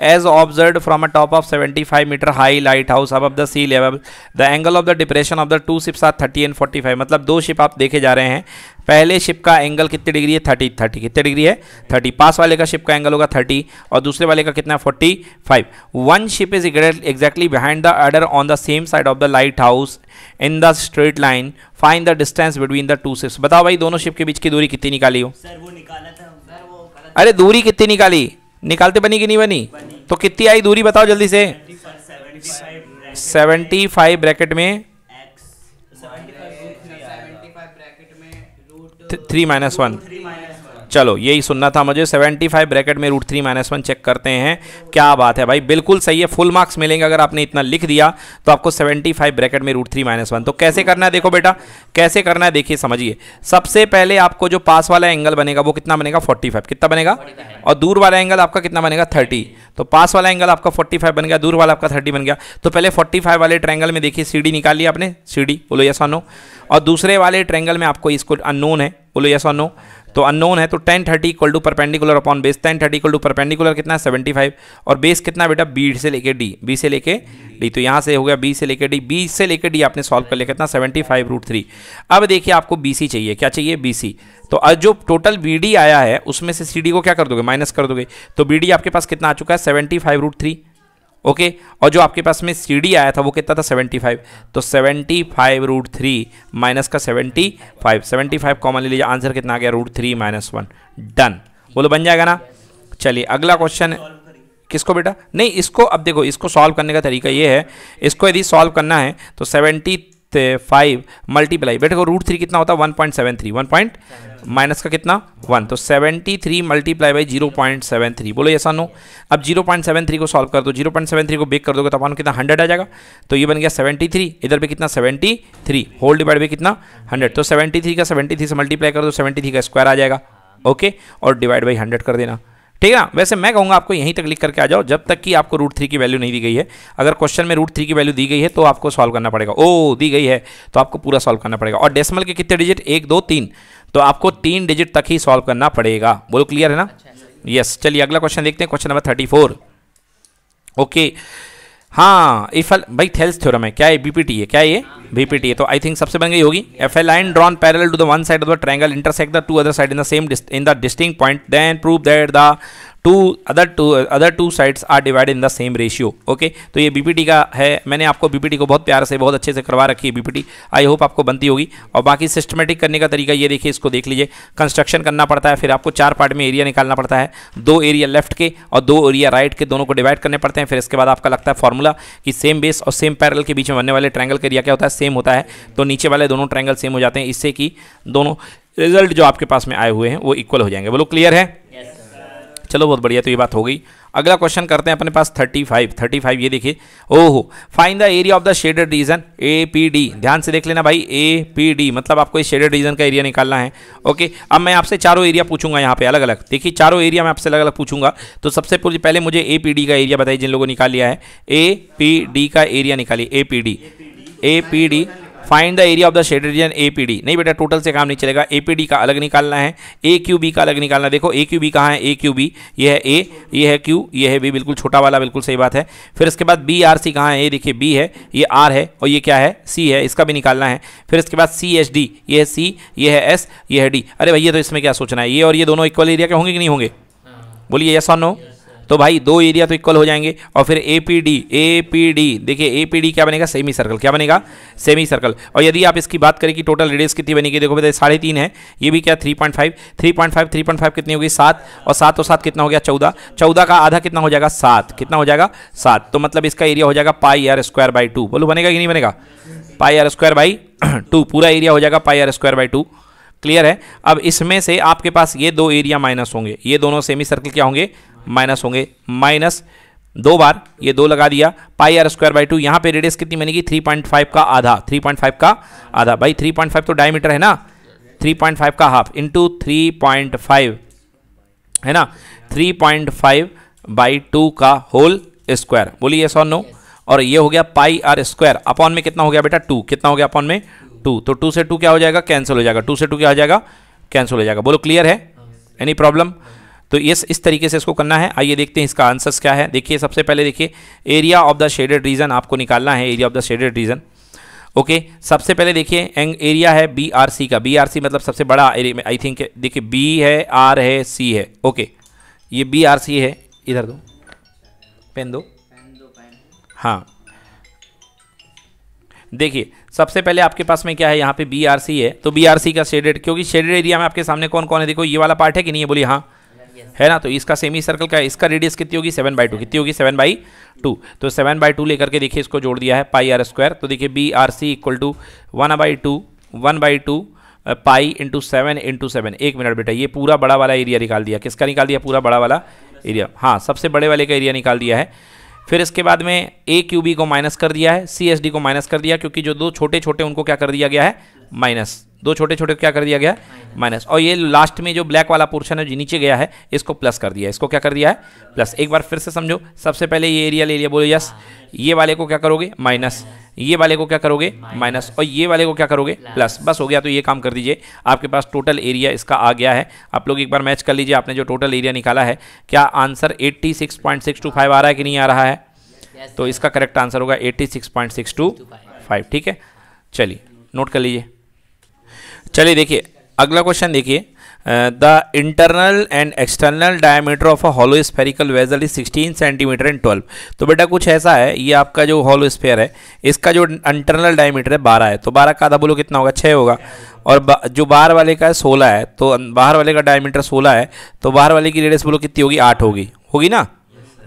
as observe from a top of 75 meter high lighthouse the sea level the angle of the depression of the two ship ships thirty 30 forty 45 मतलब दो ship आप देखे जा रहे हैं पहले शिप का एंगल कितनी डिग्री है 30 30 कितने डिग्री है 30 पास वाले का शिप का एंगल होगा 30 और दूसरे वाले का कितना है 45 one ship is exactly behind the other on the same side of the lighthouse in the straight line find the distance between the two ships बताओ भाई दोनों शिप के बीच की दूरी कितनी निकाली हो सर वो निकाला था सर वो अरे दूरी कितनी निकाली निकालते बनी कि नहीं बनी, बनी। तो कितनी आई दूरी बताओ जल्दी से सेवेंटी फाइव ब्रैकेट में थ्री माइनस वन चलो यही सुनना था मुझे 75 ब्रैकेट में root three minus one check करते हैं क्या बात है भाई बिल्कुल सही है फुल मार्क्स मिलेंगे अगर आपने इतना लिख दिया तो आपको 75 ब्रैकेट में रूट थ्री माइनस वन तो कैसे करना है देखो बेटा कैसे करना है देखिए समझिए सबसे पहले आपको जो पास वाला एंगल बनेगा वो कितना बनेगा फोर्टी कितना बनेगा और दूर वाला एंगल आपका कितना बनेगा थर्टी तो पास वाला एंगल आपका फोर्टी बन गया दूर वाला आपका थर्टी बन गया तो पहले फोर्टी वाले ट्रैंगल में देखिए सी निकाल लिया आपने सी बोलो यस और नो और दूसरे वाले ट्रैंगल में आपको इसको अननोन है बोलो यस और नो तो अननोन है तो tan thirty equal to perpendicular upon base tan thirty equal to perpendicular कितना सेवेंटी फाइव और बेस कितना बेटा बी से लेके डी बी से लेके डी तो यहाँ से हो गया बी से लेके डी बी से लेके डी आपने सॉल्व कर लिया कितना सेवेंटी फाइव रूट थ्री अब देखिए आपको बी सी चाहिए क्या चाहिए बी सी तो अब जो टोटल बी डी आया है उसमें से सी डी को क्या कर दोगे माइनस कर दोगे तो बी डी आपके पास कितना आ चुका है seventy five root three okay और जो आपके पास में सी डी आया था वो कितना था सेवेंटी फाइव तो seventy five root three minus का seventy five seventy five common ले लीजिए आंसर कितना आ गया root three minus one done बोलो बन जाएगा ना चलिए अगला क्वेश्चन किसको बेटा नहीं इसको अब देखो इसको सॉल्व करने का तरीका ये है इसको यदि सॉल्व करना है तो सेवेंटी फाइव मल्टीप्लाई बैठे को रूट थ्री कितना होता है one point seven three one point minus का कितना वन तो seventy three multiply by zero point seven three बोलो ऐसा नो अब जीरो पॉइंट सेवन थ्री को सॉल्व कर दो जीरो पॉइंट सेवन थ्री को बेक कर दोगे तो अपन कितना हंड्रेड आ जाएगा तो ये बन गया सेवेंटी थ्री इधर पे कितना seventy three whole divide by कितना हंड्रेड तो सेवेंटी थ्री का सेवेंटी थ्री से मल्टीप्लाई कर दो सेवेंटी थ्री का स्क्वायर आ जाएगा ओके और डिवाइड बाई हंड्रेड कर देना ठीक है ना वैसे मैं कहूँगा आपको यहीं तक लिख करके आ जाओ जब तक कि आपको रूट थ्री की वैल्यू नहीं दी गई है अगर क्वेश्चन में रूट थ्री की वैल्यू दी गई है तो आपको सॉल्व करना पड़ेगा ओ दी गई है तो आपको पूरा सॉल्व करना पड़ेगा और डेसिमल के कितने डिजिट एक दो तीन तो आपको तीन डिजिट तक ही सॉल्व करना पड़ेगा बोलो क्लियर है ना यस चलिए अगला क्वेश्चन देखते हैं question number thirty four okay हाँ इफल भाई थेल्स थ्योरम है क्या ये बीपीटी है क्या ये बीपीटी है तो आई थिंक सबसे बन गई होगी if a line drawn parallel to the one side of the triangle intersect the two other side in the same in the distinct point then prove that the two other two other two sides are divide in the same ratio okay तो ये BPT का है मैंने आपको BPT को बहुत प्यार से बहुत अच्छे से करवा रखी है बीपीटी आई होप आपको बनती होगी और बाकी सिस्टमेटिक करने का तरीका ये देखिए इसको देख लीजिए कंस्ट्रक्शन करना पड़ता है फिर आपको चार पार्ट में एरिया निकालना पड़ता है दो एरिया लेफ्ट के और दो एरिया राइट के दोनों को डिवाइड करने पड़ते हैं फिर इसके बाद आपका लगता है फॉर्मूला कि सेम बेस और सेम पैरल के बीच में बनने वाले ट्रैंगल का एरिया क्या होता है सेम होता है तो नीचे वाले दोनों ट्रायंगल सेम हो जाते हैं इससे कि दोनों रिजल्ट जो आपके पास में आए हुए हैं वो इक्वल हो जाएंगे बोलो क्लियर है yes, चलो बहुत बढ़िया तो ये बात हो गई अगला क्वेश्चन करते हैं अपने पास 35 35 ये देखिए ओहो find the area of the shaded region A P D ध्यान से देख लेना भाई ए पी डी मतलब आपको इस शेडेड रीजन का एरिया निकालना है ओके अब मैं आपसे चारों एरिया पूछूंगा यहाँ पे अलग अलग देखिए चारों एरिया मैं आपसे अलग अलग पूछूंगा तो सबसे पहले मुझे ए पी डी का एरिया बताइए जिन लोगों ने निकाल लिया है ए पी डी का एरिया निकालिए A P D A P D find the area of the shade region A P D नहीं बेटा टोटल से काम नहीं चलेगा ए पी डी का अलग निकालना है ए क्यू बी का अलग निकालना है देखो ए क्यू बी कहाँ है ए क्यू बी ये है ए ये है क्यू ये है बी बिल्कुल छोटा वाला बिल्कुल सही बात है फिर इसके बाद बी आर सी कहाँ है ये देखिए बी है ये आर है और ये क्या है सी है इसका भी निकालना है फिर इसके बाद सी एच डी ये है सी ये है एस ये है डी अरे भैया तो इसमें क्या सोचना है ये और ये दोनों इक्वल एरिया के होंगे कि नहीं होंगे हाँ। बोलिए यस और नो yes. तो भाई दो एरिया तो इक्वल हो जाएंगे और फिर A P D A P D देखिए ए पी डी क्या बनेगा सेमी सर्कल क्या बनेगा सेमी सर्कल और यदि आप इसकी बात करें कि टोटल रेडियस कितनी बनेगी देखो बताइए साढ़े तीन है ये भी क्या three point five three point five three point five कितनी होगी सात और सात और सात कितना हो गया चौदह चौदह का आधा कितना हो जाएगा सात कितना हो जाएगा सात तो मतलब इसका एरिया हो जाएगा pi r square by two बोलो बनेगा कि नहीं बनेगा pi r square by two पूरा एरिया हो जाएगा pi r square by two clear है अब इसमें से आपके पास ये दो एरिया माइनस होंगे ये दोनों सेमी सर्कल क्या होंगे माइनस होंगे माइनस दो बार ये दो लगा दिया pi r square by two यहाँ पे रेडियस कितनी बनेगी थ्री पॉइंट फाइव का आधा थ्री पॉइंट फाइव का आधा भाई थ्री पॉइंट फाइव तो डायमीटर है ना थ्री पॉइंट फाइव का half into three point five है ना three point five by two का होल स्क्वायर बोलिए सौ नो और ये हो गया पाई आर स्क्वायर अपॉन में कितना हो गया बेटा टू कितना हो गया अपॉन में टू तो टू से टू क्या हो जाएगा कैंसिल हो जाएगा टू से टू क्या हो जाएगा कैंसिल हो जाएगा बोलो क्लियर है एनी प्रॉब्लम तो ये इस तरीके से इसको करना है आइए देखते हैं इसका आंसर्स क्या है देखिए सबसे पहले देखिए area of the shaded region आपको निकालना है area of the shaded region okay सबसे पहले देखिए एरिया है बी आर सी का बी आर सी मतलब सबसे बड़ा एरिया में आई थिंक देखिए बी है आर है सी है ओके ये बी आर सी है इधर दो पेन दो हाँ देखिए सबसे पहले आपके पास में क्या है यहाँ पे बी आर सी है तो बी आर सी का शेडेड क्योंकि शेडेड एरिया में आपके सामने कौन कौन है देखो ये वाला पार्ट है कि नहीं है बोलिए हाँ है ना तो इसका सेमी सर्कल का इसका रेडियस कितनी होगी सेवन बाई टू कितनी होगी सेवन बाई टू तो सेवन बाई टू लेकर के देखिए इसको जोड़ दिया है पाई आर स्क्वायर तो देखिए B R C equal to one by two one by two pi into seven into seven एक मिनट बेटा ये पूरा बड़ा वाला एरिया निकाल दिया किसका निकाल दिया पूरा बड़ा वाला एरिया हाँ सबसे बड़े वाले का एरिया निकाल दिया है फिर इसके बाद में ए क्यू बी को माइनस कर दिया है सी एस डी को माइनस कर दिया क्योंकि जो दो छोटे छोटे उनको क्या कर दिया गया है माइनस दो छोटे छोटे क्या कर दिया गया माइनस और ये लास्ट में जो ब्लैक वाला पोर्शन है जो नीचे गया है इसको प्लस कर दिया है इसको क्या कर दिया है प्लस एक बार फिर से समझो सबसे पहले ये एरिया ले लिया बोलो यस हाँ। ये वाले को क्या करोगे माइनस ये वाले को क्या करोगे माइनस और ये वाले को क्या करोगे प्लस बस हो गया तो ये काम कर दीजिए आपके पास टोटल एरिया इसका आ गया है आप लोग एक बार मैच कर लीजिए आपने जो टोटल एरिया निकाला है क्या आंसर एट्टी आ रहा है कि नहीं आ रहा है तो इसका करेक्ट आंसर होगा एट्टी ठीक है चलिए नोट कर लीजिए चलिए देखिए अगला क्वेश्चन देखिए the internal and external diameter of a hollow spherical vessel is 16 centimetre and 12 तो बेटा कुछ ऐसा है ये आपका जो हॉलो स्फेयर है इसका जो इंटरनल डायमीटर है 12 है तो 12 का आधा बोलो कितना होगा 6 होगा और बा, जो बाहर वाले का है 16 है तो बाहर वाले का डायमीटर 16 है तो बाहर वाले की रेडियस बोलो कितनी होगी आठ होगी होगी ना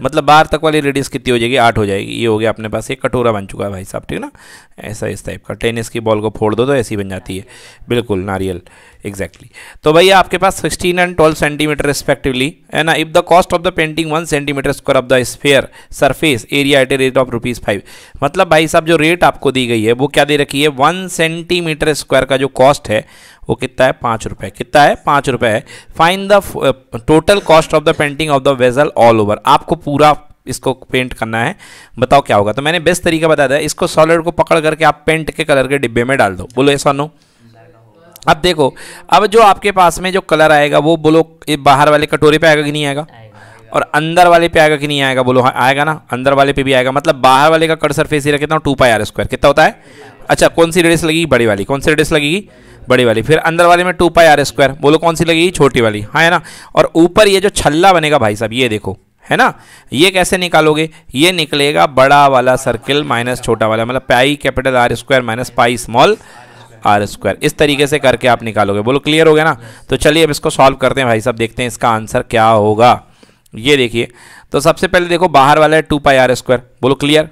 मतलब बार तक वाली रेडियस कितनी हो जाएगी आठ हो जाएगी ये हो गया अपने पास एक कटोरा बन चुका है भाई साहब ठीक ना ऐसा इस टाइप का टेनिस की बॉल को फोड़ दो तो ऐसी बन जाती है बिल्कुल नारियल एग्जैक्टली exactly. तो भैया आपके पास sixteen and twelve centimetre respectively है ना if the cost of the painting one centimetre square of the sphere surface area at a rate of rupees five मतलब भाई साहब जो रेट आपको दी गई है वो क्या दे रखी है वन सेंटीमीटर स्क्वायर का जो कॉस्ट है वो कितना है पाँच रुपये कितना है पाँच रुपये है fine the total cost of the painting of the vessel all over आपको पूरा इसको पेंट करना है बताओ क्या होगा तो मैंने बेस्ट तरीका बता दिया इसको सॉलिड को पकड़ करके आप पेंट के कलर के डिब्बे में डाल दो बोलो ऐसा नो अब देखो अब जो आपके पास में जो कलर आएगा वो बोलो बाहर वाले कटोरे पे आएगा कि नहीं आएगा और अंदर वाले पे आएगा कि नहीं आएगा बोलो हाँ आएगा ना अंदर वाले पे भी आएगा मतलब बाहर वाले का कट सरफेस ही रखता हूँ टू पाई आर स्क्वायर कितना होता है अच्छा कौन सी रेडिस लगेगी बड़ी वाली कौन सी रेडिस लगेगी बड़ी वाली फिर अंदर वाले में टू पाई आर स्क्वायर बोलो कौन सी लगेगी छोटी वाली हाँ है ना और ऊपर ये जो छल्ला बनेगा भाई साहब ये देखो है ना ये कैसे निकालोगे ये निकलेगा बड़ा वाला सर्किल माइनस छोटा वाला मतलब pi capital r square minus pi small r square इस तरीके से करके आप निकालोगे बोलो क्लियर हो गया ना तो चलिए अब इसको सॉल्व करते हैं भाई साहब देखते हैं इसका आंसर क्या होगा ये देखिए तो सबसे पहले देखो बाहर वाला है टू पाई आर स्क्वायर बोलो क्लियर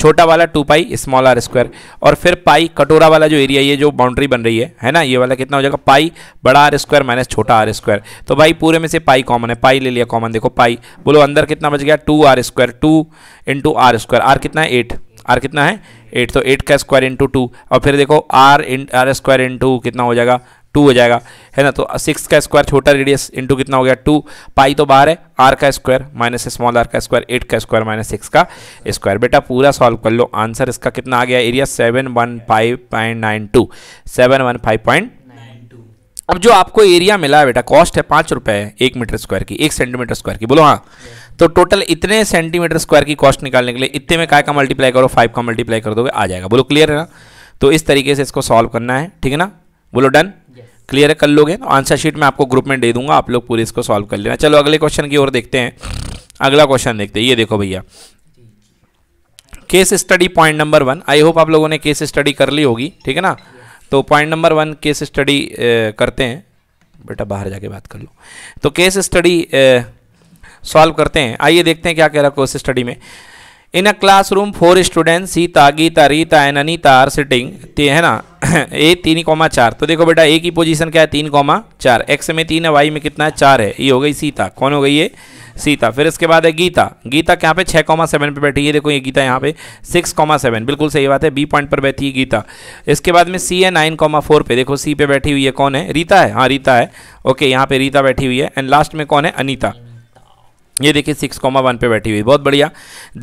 छोटा वाला two pi small r square और फिर पाई कटोरा वाला जो एरिया ये जो बाउंड्री बन रही है है ना ये वाला कितना हो जाएगा पाई बड़ा आर स्क्वायर माइनस छोटा आर स्क्वायर तो भाई पूरे में से पाई कॉमन है पाई ले लिया कॉमन देखो पाई बोलो अंदर कितना बच गया two r square two into r square r कितना है एट आर कितना है एट तो एट का स्क्वायर इंटू टू और फिर देखो r in r square into कितना हो जाएगा टू हो जाएगा है ना तो सिक्स का स्क्वायर छोटा रेडियस इंटू कितना हो गया टू पाई तो बाहर है आर का स्क्वायर माइनस स्मॉल आर का स्क्वायर एट का स्क्वायर माइनस सिक्स का स्क्वायर बेटा पूरा सॉल्व कर लो आंसर इसका कितना आ गया area seven one five point nine two seven one five point अब जो आपको एरिया मिला है बेटा कॉस्ट है पाँच रुपये एक मीटर स्क्वायर की एक सेंटीमीटर स्क्वायर की बोलो हाँ तो टोटल इतने सेंटीमीटर स्क्वायर की कॉस्ट निकालने के लिए इतने में काय का मल्टीप्लाई करो फाइव का मल्टीप्लाई कर दोगे आ जाएगा बोलो क्लियर है ना तो इस तरीके से इसको सॉल्व करना है ठीक है ना बोलो डन क्लियर कर लोगे तो आंसर शीट में आपको ग्रुप में दे दूंगा आप लोग पूरे इसको सॉल्व कर लेना चलो अगले क्वेश्चन की ओर देखते हैं अगला क्वेश्चन देखते हैं ये देखो भैया case study point number one I hope आप लोगों ने केस स्टडी कर ली होगी ठीक है ना तो point number one case study करते हैं बेटा बाहर जाके बात कर लो तो केस स्टडी सॉल्व करते हैं आइए देखते हैं क्या कह रहा है कोर्स स्टडी में in a class four student Sita Gita Rita and Anita are sitting है ना ए तीन कॉमा चार तो देखो बेटा ए की पोजीशन क्या है तीन कॉमा चार एक्स में तीन है वाई में कितना है चार है ये हो गई सीता कौन हो गई ये सीता फिर इसके बाद है गीता गीता यहाँ पे छः कॉमा सेवन पर बैठी है देखो ये गीता यहाँ पे सिक्स कॉमा सेवन बिल्कुल सही बात है बी पॉइंट पर बैठी है गीता इसके बाद में सी है नाइन कॉमा फोर पे देखो सी पे बैठी हुई है कौन है रीता है हाँ रीता है ओके यहाँ पे रीता बैठी हुई है एंड लास्ट में कौन है अनिता ये देखिए सिक्स कॉमा वन पर बैठी हुई बहुत बढ़िया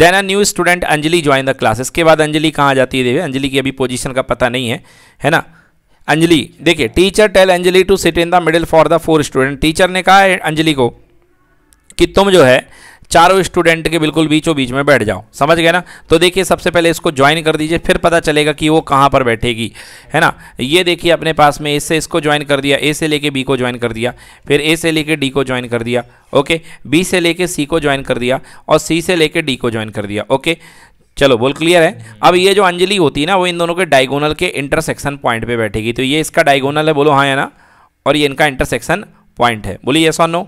then a new student Anjali join the class इसके बाद अंजलि कहाँ जाती है देवे अंजलि की अभी पोजीशन का पता नहीं है है ना अंजलि देखिए teacher tell Anjali to sit in the middle for the four student teacher ने कहा है अंजलि को कि तुम जो है चारों स्टूडेंट के बिल्कुल बीचों बीच में बैठ जाओ समझ गए ना तो देखिए सबसे पहले इसको ज्वाइन कर दीजिए फिर पता चलेगा कि वो कहाँ पर बैठेगी है ना ये देखिए अपने पास में ए से इसको ज्वाइन कर दिया ए से लेके बी को ज्वाइन कर दिया फिर ए से लेके डी को ज्वाइन कर दिया ओके बी से लेके सी को ज्वाइन कर दिया और सी से लेके डी को ज्वाइन कर दिया ओके चलो बोल क्लियर है अब ये जो अंजलि होती है ना वो इन दोनों के डायगोनल के इंटरसेक्शन पॉइंट पे बैठेगी तो ये इसका डायगोनल है बोलो हाँ है ना और ये इनका इंटरसेक्शन पॉइंट है बोलिए यस और नो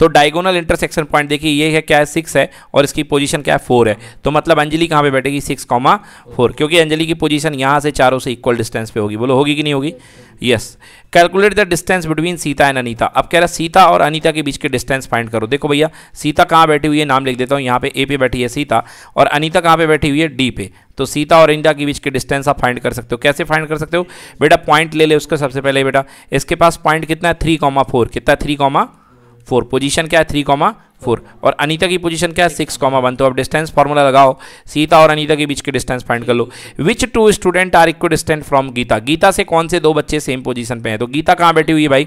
तो डायगोनल इंटरसेक्शन पॉइंट देखिए ये है क्या है सिक्स है और इसकी पोजीशन क्या है फोर है तो मतलब अंजलि कहाँ पे बैठेगी सिक्स कॉमा फोर क्योंकि अंजलि की पोजीशन यहाँ से चारों से इक्वल डिस्टेंस पे होगी बोलो होगी कि नहीं होगी yes calculate the distance between Sita and Anita अब कह रहा सीता और अनीता के बीच के डिस्टेंस फाइंड करो देखो भैया सीता कहाँ बैठी हुई है नाम लिख देता हूँ यहाँ पे ए पे बैठी है सीता और अनीता कहाँ पे बैठी हुई है डी पे तो सीता और अनिता के बीच के डिस्टेंस आप फाइंड कर सकते हो कैसे फाइंड कर सकते हो बेटा पॉइंट ले ले उसका सबसे पहले बेटा इसके पास पॉइंट कितना है थ्री कॉमा फोर कितना थ्री कॉमा फोर पोजीशन क्या है थ्री कॉमा फोर और अनीता की पोजीशन क्या है सिक्स कॉमा वन तो अब डिस्टेंस फॉर्मूला लगाओ सीता और अनीता के बीच के डिस्टेंस फाइंड कर लो which two student are equidistant from Gita Gita से कौन से दो बच्चे सेम पोजीशन पे हैं तो गीता कहाँ बैठी हुई है भाई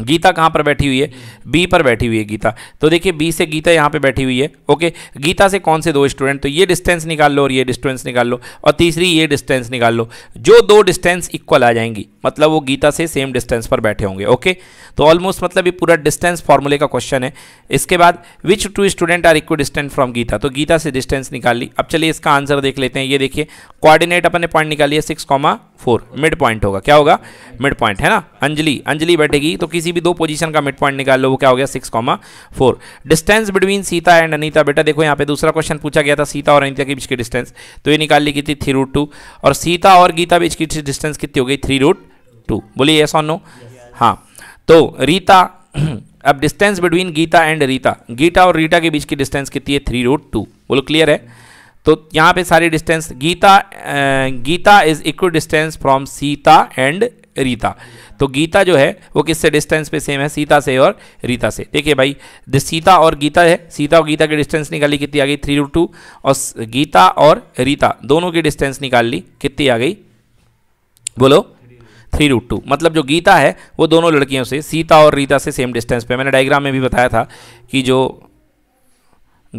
गीता कहाँ पर बैठी हुई है बी पर बैठी हुई है गीता तो देखिए बी से गीता यहाँ पे बैठी हुई है ओके गीता से कौन से दो स्टूडेंट तो ये डिस्टेंस निकाल लो और ये डिस्टेंस निकाल लो और तीसरी ये डिस्टेंस निकाल लो जो दो डिस्टेंस इक्वल आ जाएंगी मतलब वो गीता से सेम डिस्टेंस पर बैठे होंगे ओके तो ऑलमोस्ट मतलब ये पूरा डिस्टेंस फॉर्मूले का क्वेश्चन है इसके बाद which two student are equidistant from Gita तो गीता से डिस्टेंस निकाल ली अब चलिए इसका आंसर देख लेते हैं ये देखिए कॉर्डिनेट अपने पॉइंट निकालिए six comma four midpoint होगा क्या होगा मिड पॉइंट है ना अंजलि अंजलि बैठेगी तो किसी भी दो पोजीशन का मिड पॉइंट निकाल लो वो क्या हो गया six comma four distance between Sita and Anita बेटा देखो यहाँ पे दूसरा क्वेश्चन पूछा गया था सीता और अनीता के बीच की डिस्टेंस तो ये निकाल ली गई थी थ्री रूट टू और सीता और गीता बीच की डिस्टेंस कितनी हो गई थ्री रूट टू बोलिए ये और नो हाँ तो रीता अब distance between Gita and Rita Gita और रीटा के बीच की डिस्टेंस कितनी है थ्री रूट टू बोलो क्लियर है तो यहाँ पे सारी distance Gita Gita is equidistance from Sita and Rita तो गीता जो है वो किससे डिस्टेंस पे सेम है सीता से और रीता से देखिए भाई सीता और गीता है सीता और गीता की डिस्टेंस निकाली कितनी आ गई थ्री रूट टू और गीता और रीता दोनों की डिस्टेंस निकाल ली कितनी आ गई बोलो थ्री रूट टू मतलब जो गीता है वो दोनों लड़कियों से सीता और रीता से सेम डिस्टेंस पे मैंने डायग्राम में भी बताया था कि जो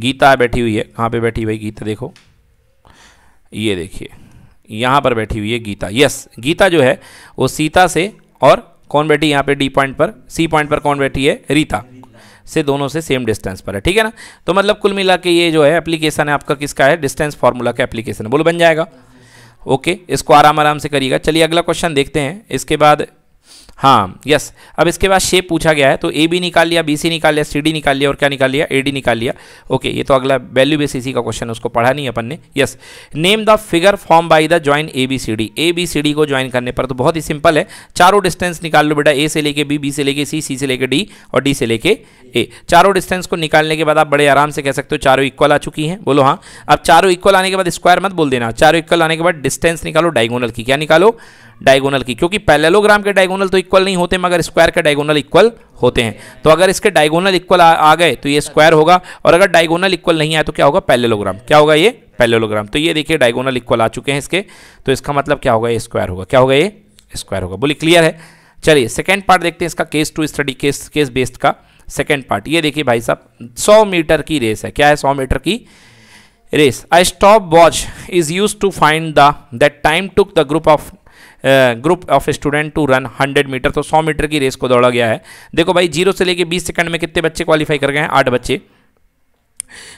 गीता बैठी हुई है कहाँ पे बैठी भाई गीता देखो ये देखिए यहाँ पर बैठी हुई है गीता यस गीता जो है वो सीता से और कौन बैठी यहाँ पे डी पॉइंट पर सी पॉइंट पर कौन बैठी है रीता से दोनों से सेम डिस्टेंस पर है ठीक है ना तो मतलब कुल मिला के ये जो है एप्लीकेशन है आपका किसका है डिस्टेंस फार्मूला का एप्लीकेशन बोलो बन जाएगा ओके इसको आराम आराम से करिएगा चलिए अगला क्वेश्चन देखते हैं इसके बाद हाँ यस अब इसके बाद शेप पूछा गया है तो ए बी निकाल लिया बी सी निकाल लिया सी डी निकाल लिया और क्या निकाल लिया ए डी निकाल लिया ओके ये तो अगला वैल्यू बेस इसी का क्वेश्चन है उसको पढ़ा नहीं अपन ने yes name the figure form by the join A B C D A B C D को ज्वाइन करने पर तो बहुत ही सिंपल है चारों डिस्टेंस निकाल लो बेटा ए से लेके बी बी से लेके सी सी से लेके डी और डी से लेके ए चारों डिस्टेंस को निकालने के बाद आप बड़े आराम से कह सकते हो चारों इक्वल आ चुकी हैं बोलो हाँ अब चारों इक्वल आने के बाद स्क्वायर मत बोल देना चारों इक्वल आने के बाद डिस्टेंस निकालो डायगोनल की क्या निकालो डायगोनल की क्योंकि पैलेलोग्राम के डायगोनल तो इक्वल नहीं होते मगर स्क्वायर के डायगोनल इक्वल होते हैं तो अगर इसके डायगोनल इक्वल आ, आ गए तो ये स्क्वायर होगा और अगर डायगोनल इक्वल नहीं आए तो क्या होगा पैलेलोग्राम क्या होगा ये पैलेलोग्राम तो ये देखिए डायगोनल इक्वल आ चुके हैं इसके तो इसका मतलब क्या होगा ये स्क्वायर होगा क्या होगा ये स्क्वायर होगा बोली क्लियर है चलिए सेकेंड पार्ट देखते हैं इसका case two study case case based का सेकेंड पार्ट ये देखिए भाई साहब सौ मीटर की रेस है क्या है सौ मीटर की रेस आई stopwatch is use to find the that time took the group of group of student to run hundred metre तो सौ मीटर की रेस को दौड़ा गया है देखो भाई जीरो से लेकर बीस सेकंड में कितने बच्चे क्वालिफाई कर गए हैं आठ बच्चे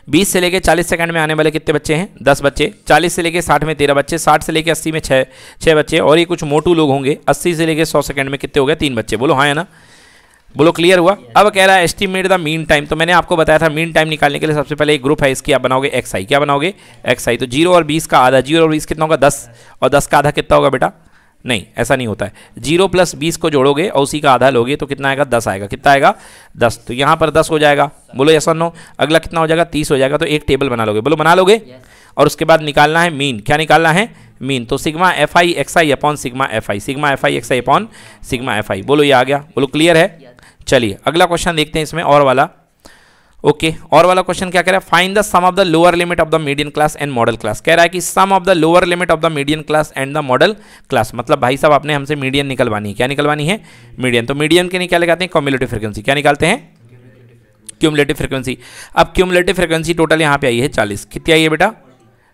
बीस से लेकर चालीस सेकंड में आने वाले कितने बच्चे हैं दस बच्चे चालीस से लेकर साठ में तेरह बच्चे साठ से लेकर अस्सी में छः छः बच्चे और ये कुछ मोटू लोग होंगे अस्सी से लेकर सौ सेकंड में कितने हो गए तीन बच्चे बोलो हाँ है ना बोलो क्लियर हुआ अब कह रहा है एस्टिमेट द मीन टाइम तो मैंने आपको बताया था मीन टाइम निकालने के लिए सबसे पहले एक ग्रुप है इसकी आप बनाओगे एक्स आई क्या बनाओगे एक्स आई तो जीरो और बीस का आधा जीरो और बीस कितना होगा दस और दस का आधा कितना होगा बेटा नहीं ऐसा नहीं होता है जीरो प्लस बीस को जोड़ोगे और उसी का आधा लोगे तो कितना आएगा दस आएगा कितना आएगा दस तो यहाँ पर दस हो जाएगा बोलो ऐसा नो अगला कितना हो जाएगा तीस हो जाएगा तो एक टेबल बना लोगे बोलो बना लोगे और उसके बाद निकालना है मीन क्या निकालना है मीन तो sigma f i x i upon sigma f i sigma f i x i upon sigma f i बोलो ये आ गया बोलो क्लियर है चलिए अगला क्वेश्चन देखते हैं इसमें और वाला ओके okay. और वाला क्वेश्चन क्या कह रहा है find the sum of the lower limit of the medium class and modal class कह रहा है कि sum of the lower limit of the medium class and the modal class मतलब भाई साहब आपने हमसे मीडियन निकलवानी है क्या निकलवानी है मीडियन तो मीडियन के नहीं क्या लगाते हैं कॉम्युलेटिव फ्रिक्वेंसी क्या निकालते हैं क्यूमलेटिव फ्रिक्वेंसी अब क्यूमलेटिव फ्रिक्वेंसी टोटल यहाँ पे आई है चालीस कितनी आई है बेटा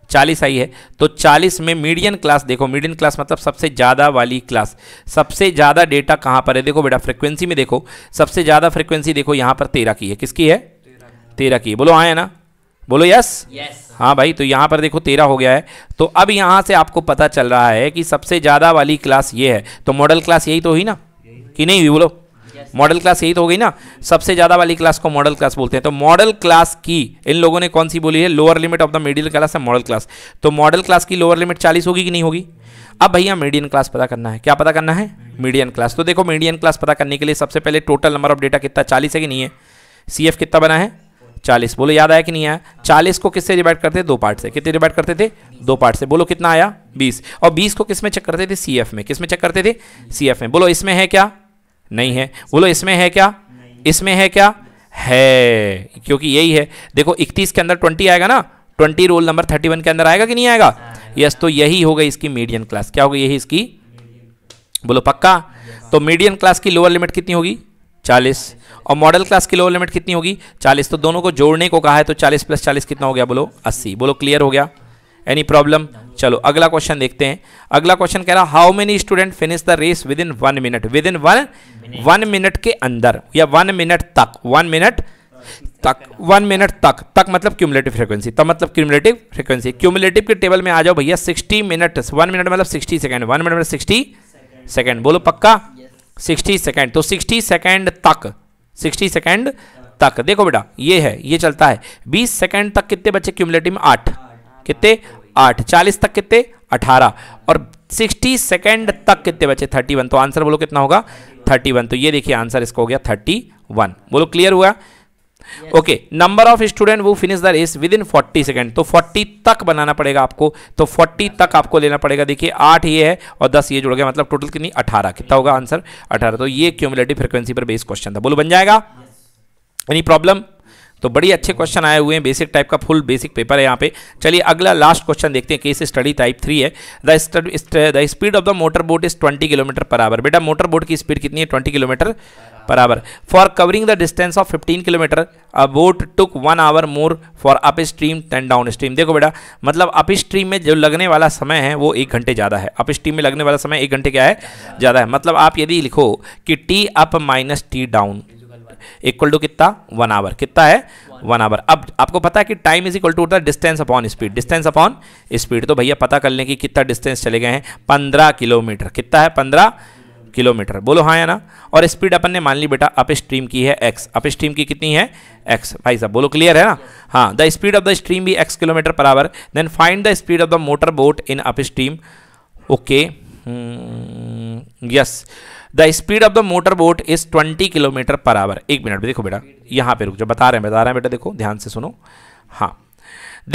चालीस आई है तो चालीस में मीडियन क्लास देखो मीडियन क्लास मतलब सबसे ज़्यादा वाली क्लास सबसे ज़्यादा डेटा कहाँ पर है देखो बेटा फ्रिक्वेंसी में देखो सबसे ज़्यादा फ्रिक्वेंसी देखो यहाँ पर तेरह की है किसकी है तेरह की बोलो आए ना बोलो यस yes. हाँ भाई तो यहाँ पर देखो तेरह हो गया है तो अब यहाँ से आपको पता चल रहा है कि सबसे ज़्यादा वाली क्लास ये है तो मॉडल क्लास यही तो हुई ना कि नहीं हुई बोलो मॉडल क्लास यही तो हो गई ना सबसे ज़्यादा वाली क्लास को मॉडल क्लास बोलते हैं तो मॉडल क्लास की इन लोगों ने कौन सी बोली है lower limit of the middle class है मॉडल क्लास तो मॉडल क्लास की लोअर लिमिट चालीस होगी कि नहीं होगी अब भैया मीडियन क्लास पता करना है क्या पता करना है मीडियन क्लास तो देखो मीडियन क्लास पता करने के लिए सबसे पहले टोटल नंबर ऑफ डेटा कितना चालीस है कि नहीं है सी कितना बना है चालीस बोलो याद आया कि नहीं आया चालीस को किससे डिवाइड करते थे दो पार्ट से कितने डिवाइड करते थे दो पार्ट से बोलो कितना आया बीस और बीस को किस में चेक करते थे सी एफ में किस में चेक करते थे सी एफ में बोलो इसमें है क्या नहीं है बोलो इसमें है क्या इसमें है क्या है क्योंकि यही है देखो इकतीस के अंदर ट्वेंटी आएगा ना twenty roll number thirty one के अंदर आएगा कि नहीं आएगा यस तो यही होगा इसकी मीडियम क्लास क्या होगी यही इसकी बोलो पक्का तो मीडियम क्लास की लोअर लिमिट कितनी होगी चालीस और मॉडल क्लास की लोअर लिमिट कितनी होगी चालीस तो दोनों को जोड़ने को कहा है तो चालीस प्लस चालीस कितना हो गया बोलो अस्सी बोलो क्लियर हो गया एनी प्रॉब्लम चलो अगला क्वेश्चन देखते हैं अगला क्वेश्चन कह रहा how many student finish the race within one minute within one one minute के अंदर या वन मिनट तक वन मिनट तक वन मिनट तक तक मतलब क्यूमुलेटिव फ्रीक्वेंसी तब मतलब क्यूमुलेटिव फ्रीक्वेंसी क्यूमुलेटिव के टेबल में आ जाओ भैया सिक्सटी मिनट वन मिनट मतलब सिक्सटी सेकेंड वन मिनट मतलब सिक्सटी सेकेंड बोलो पक्का सिक्सटी सेकेंड तो सिक्सटी सेकेंड तक सिक्सटी सेकेंड तक देखो बेटा ये है ये चलता है बीस सेकेंड तक कितने बच्चे क्यूमलेटिव में आठ कितने आठ चालीस तक कितने अठारह और सिक्सटी सेकेंड तक कितने बचे थर्टी वन तो आंसर बोलो कितना होगा थर्टी वन तो ये देखिए आंसर इसको हो गया थर्टी वन बोलो क्लियर हुआ ओके नंबर ऑफ स्टूडेंट वो finish the race within forty second तो फोर्टी तक बनाना पड़ेगा आपको तो फोर्टी तक आपको लेना पड़ेगा देखिए आठ ये है और दस ये जुड़ गया मतलब टोटल कितनी अठारह कितना होगा आंसर अठारह तो ये क्यूमुलेटिव फ्रिक्वेंसी पर बेस्ड क्वेश्चन था बोलो बन जाएगा एनी प्रॉब्लम तो बड़ी अच्छे क्वेश्चन आए हुए हैं बेसिक टाइप का फुल बेसिक पेपर है यहाँ पे चलिए अगला लास्ट क्वेश्चन देखते हैं केस स्टडी टाइप थ्री है the study the speed of the motor boat is 20 kilometre per hour बेटा मोटर बोट की स्पीड कितनी है 20 किलोमीटर बराबर for covering the distance of 15 kilometre a boat took one hour more for upstream and downstream देखो बेटा मतलब up stream में जो लगने वाला समय है वो एक घंटे ज़्यादा है अप स्ट्रीम में लगने वाला समय एक घंटे क्या है ज़्यादा है मतलब आप यदि लिखो कि T up minus T down equal to कितना वन आवर कितना है वन आवर अब आपको पता है कि टाइम इज इक्वल टू होता है distance upon speed distance upon speed तो भैया पता कर लें कि कितना डिस्टेंस चले गए हैं पंद्रह किलोमीटर कितना है पंद्रह किलोमीटर बोलो हाँ या ना और स्पीड अपन ने मान ली बेटा अप स्ट्रीम की है एक्स अप स्ट्रीम की कितनी है एक्स भाई साहब बोलो क्लियर है ना हाँ the speed of the stream be x kilometre per hour then find the speed of the motor boat in upstream okay yes the speed of the motor boat is twenty kilometre per hour एक मिनट देखो बेटा यहाँ पे रुक जाओ बता रहे हैं बता रहे हैं बेटा देखो ध्यान से सुनो हाँ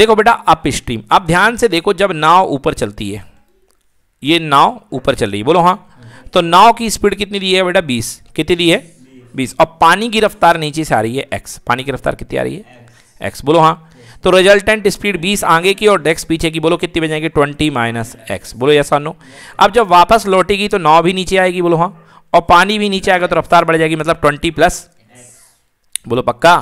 देखो बेटा अप स्ट्रीम अब ध्यान से देखो जब नाव ऊपर चलती है ये नाव ऊपर चल रही है बोलो हाँ तो नाव की स्पीड कितनी दी है बेटा बीस कितनी दी है बीस और पानी की रफ्तार नीचे से आ रही है एक्स पानी की रफ्तार कितनी आ रही है एक्स बोलो हाँ तो रिजल्टेंट स्पीड 20 आगे की और डेक्स पीछे की बोलो कितनी बजाएगी ट्वेंटी माइनस एक्स बोलो यस और नो अब जब वापस लौटेगी तो नाव भी नीचे आएगी बोलो हाँ और पानी भी नीचे आएगा तो रफ्तार बढ़ जाएगी मतलब 20 प्लस बोलो पक्का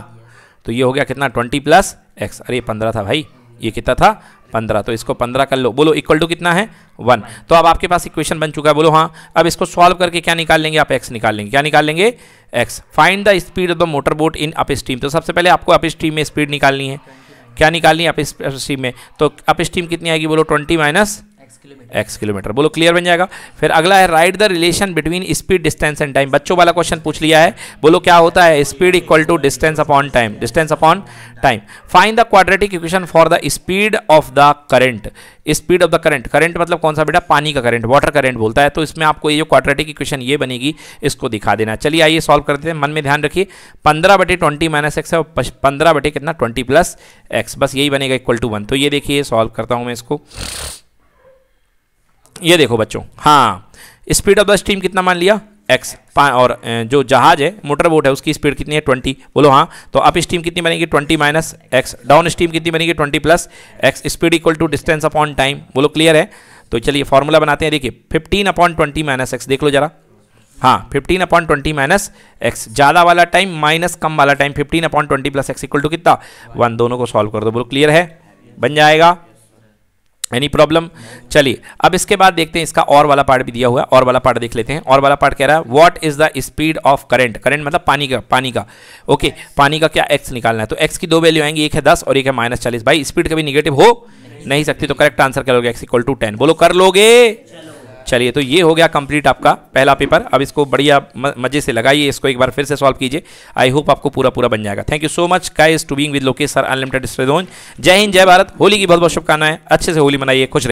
तो ये हो गया कितना 20 प्लस एक्स अरे पंद्रह था भाई ये कितना था पंद्रह तो इसको पंद्रह कर लो बोलो इक्वल टू कितना है वन तो अब आपके पास इक्वेशन बन चुका है बोलो हाँ अब इसको सॉल्व करके क्या निकाल लेंगे आप एक्स निकाल लेंगे क्या निकाल लेंगे x find the speed of the motor boat in upstream तो सबसे पहले आपको अप स्ट्रीम में स्पीड निकालनी है क्या निकालनी है अप स्ट्रीम में तो अप स्ट्रीम कितनी आएगी बोलो ट्वेंटी माइनस एक्स किलोमीटर बोलो क्लियर बन जाएगा फिर अगला है right the relation between speed distance and time बच्चों वाला क्वेश्चन पूछ लिया है बोलो क्या होता है speed equal to distance upon time distance upon time find the quadratic equation for the speed of the current speed of the current current मतलब कौन सा बेटा पानी का करंट वाटर करंट बोलता है तो इसमें आपको ये जो क्वाड्रेटिक इक्वेशन ये बनेगी इसको दिखा देना चलिए आइए सॉल्व करते हैं मन में ध्यान रखिए पंद्रह बटे ट्वेंटी माइनस एक्स है और पंद्रह बटे कितना ट्वेंटी प्लस एक्स बस यही बनेगा इक्वल टू वन तो ये देखिए सॉल्व करता हूँ मैं इसको ये देखो बच्चों हाँ स्पीड ऑफ द स्टीम कितना मान लिया एक्स और जो जहाज है मोटर बोट है उसकी स्पीड कितनी है ट्वेंटी बोलो हाँ तो अप स्टीम कितनी बनेगी twenty minus x downstream कितनी बनेगी twenty plus x speed equal to distance upon time बोलो क्लियर है तो चलिए फॉर्मूला बनाते हैं देखिए fifteen upon twenty minus x देख लो जरा हाँ fifteen upon twenty minus x ज़्यादा वाला टाइम माइनस कम वाला time fifteen upon twenty plus x equal to कितना वन दोनों को सॉल्व कर दो बोलो क्लियर है बन जाएगा एनी प्रॉब्लम चलिए अब इसके बाद देखते हैं इसका और वाला पार्ट भी दिया हुआ है और वाला पार्ट देख लेते हैं और वाला पार्ट कह रहा है what is the speed of current current मतलब पानी का पानी का ओके okay, पानी का क्या एक्स निकालना है तो एक्स की दो वैल्यू आएंगी एक है दस और एक है माइनस चालीस भाई स्पीड कभी निगेटिव हो नहीं सकती तो करेक्ट आंसर क्या लोगे एक्स इक्वल टू टेन बोलो कर लोगे चलिए तो ये हो गया कंप्लीट आपका पहला पेपर अब इसको बढ़िया मजे से लगाइए इसको एक बार फिर से सॉल्व कीजिए आई होप आपको पूरा पूरा बन जाएगा thank you so much guys to being with Lokesh sir unlimited जय हिंद जय भारत होली की बहुत बहुत शुभकामनाएं अच्छे से होली मनाइए खुश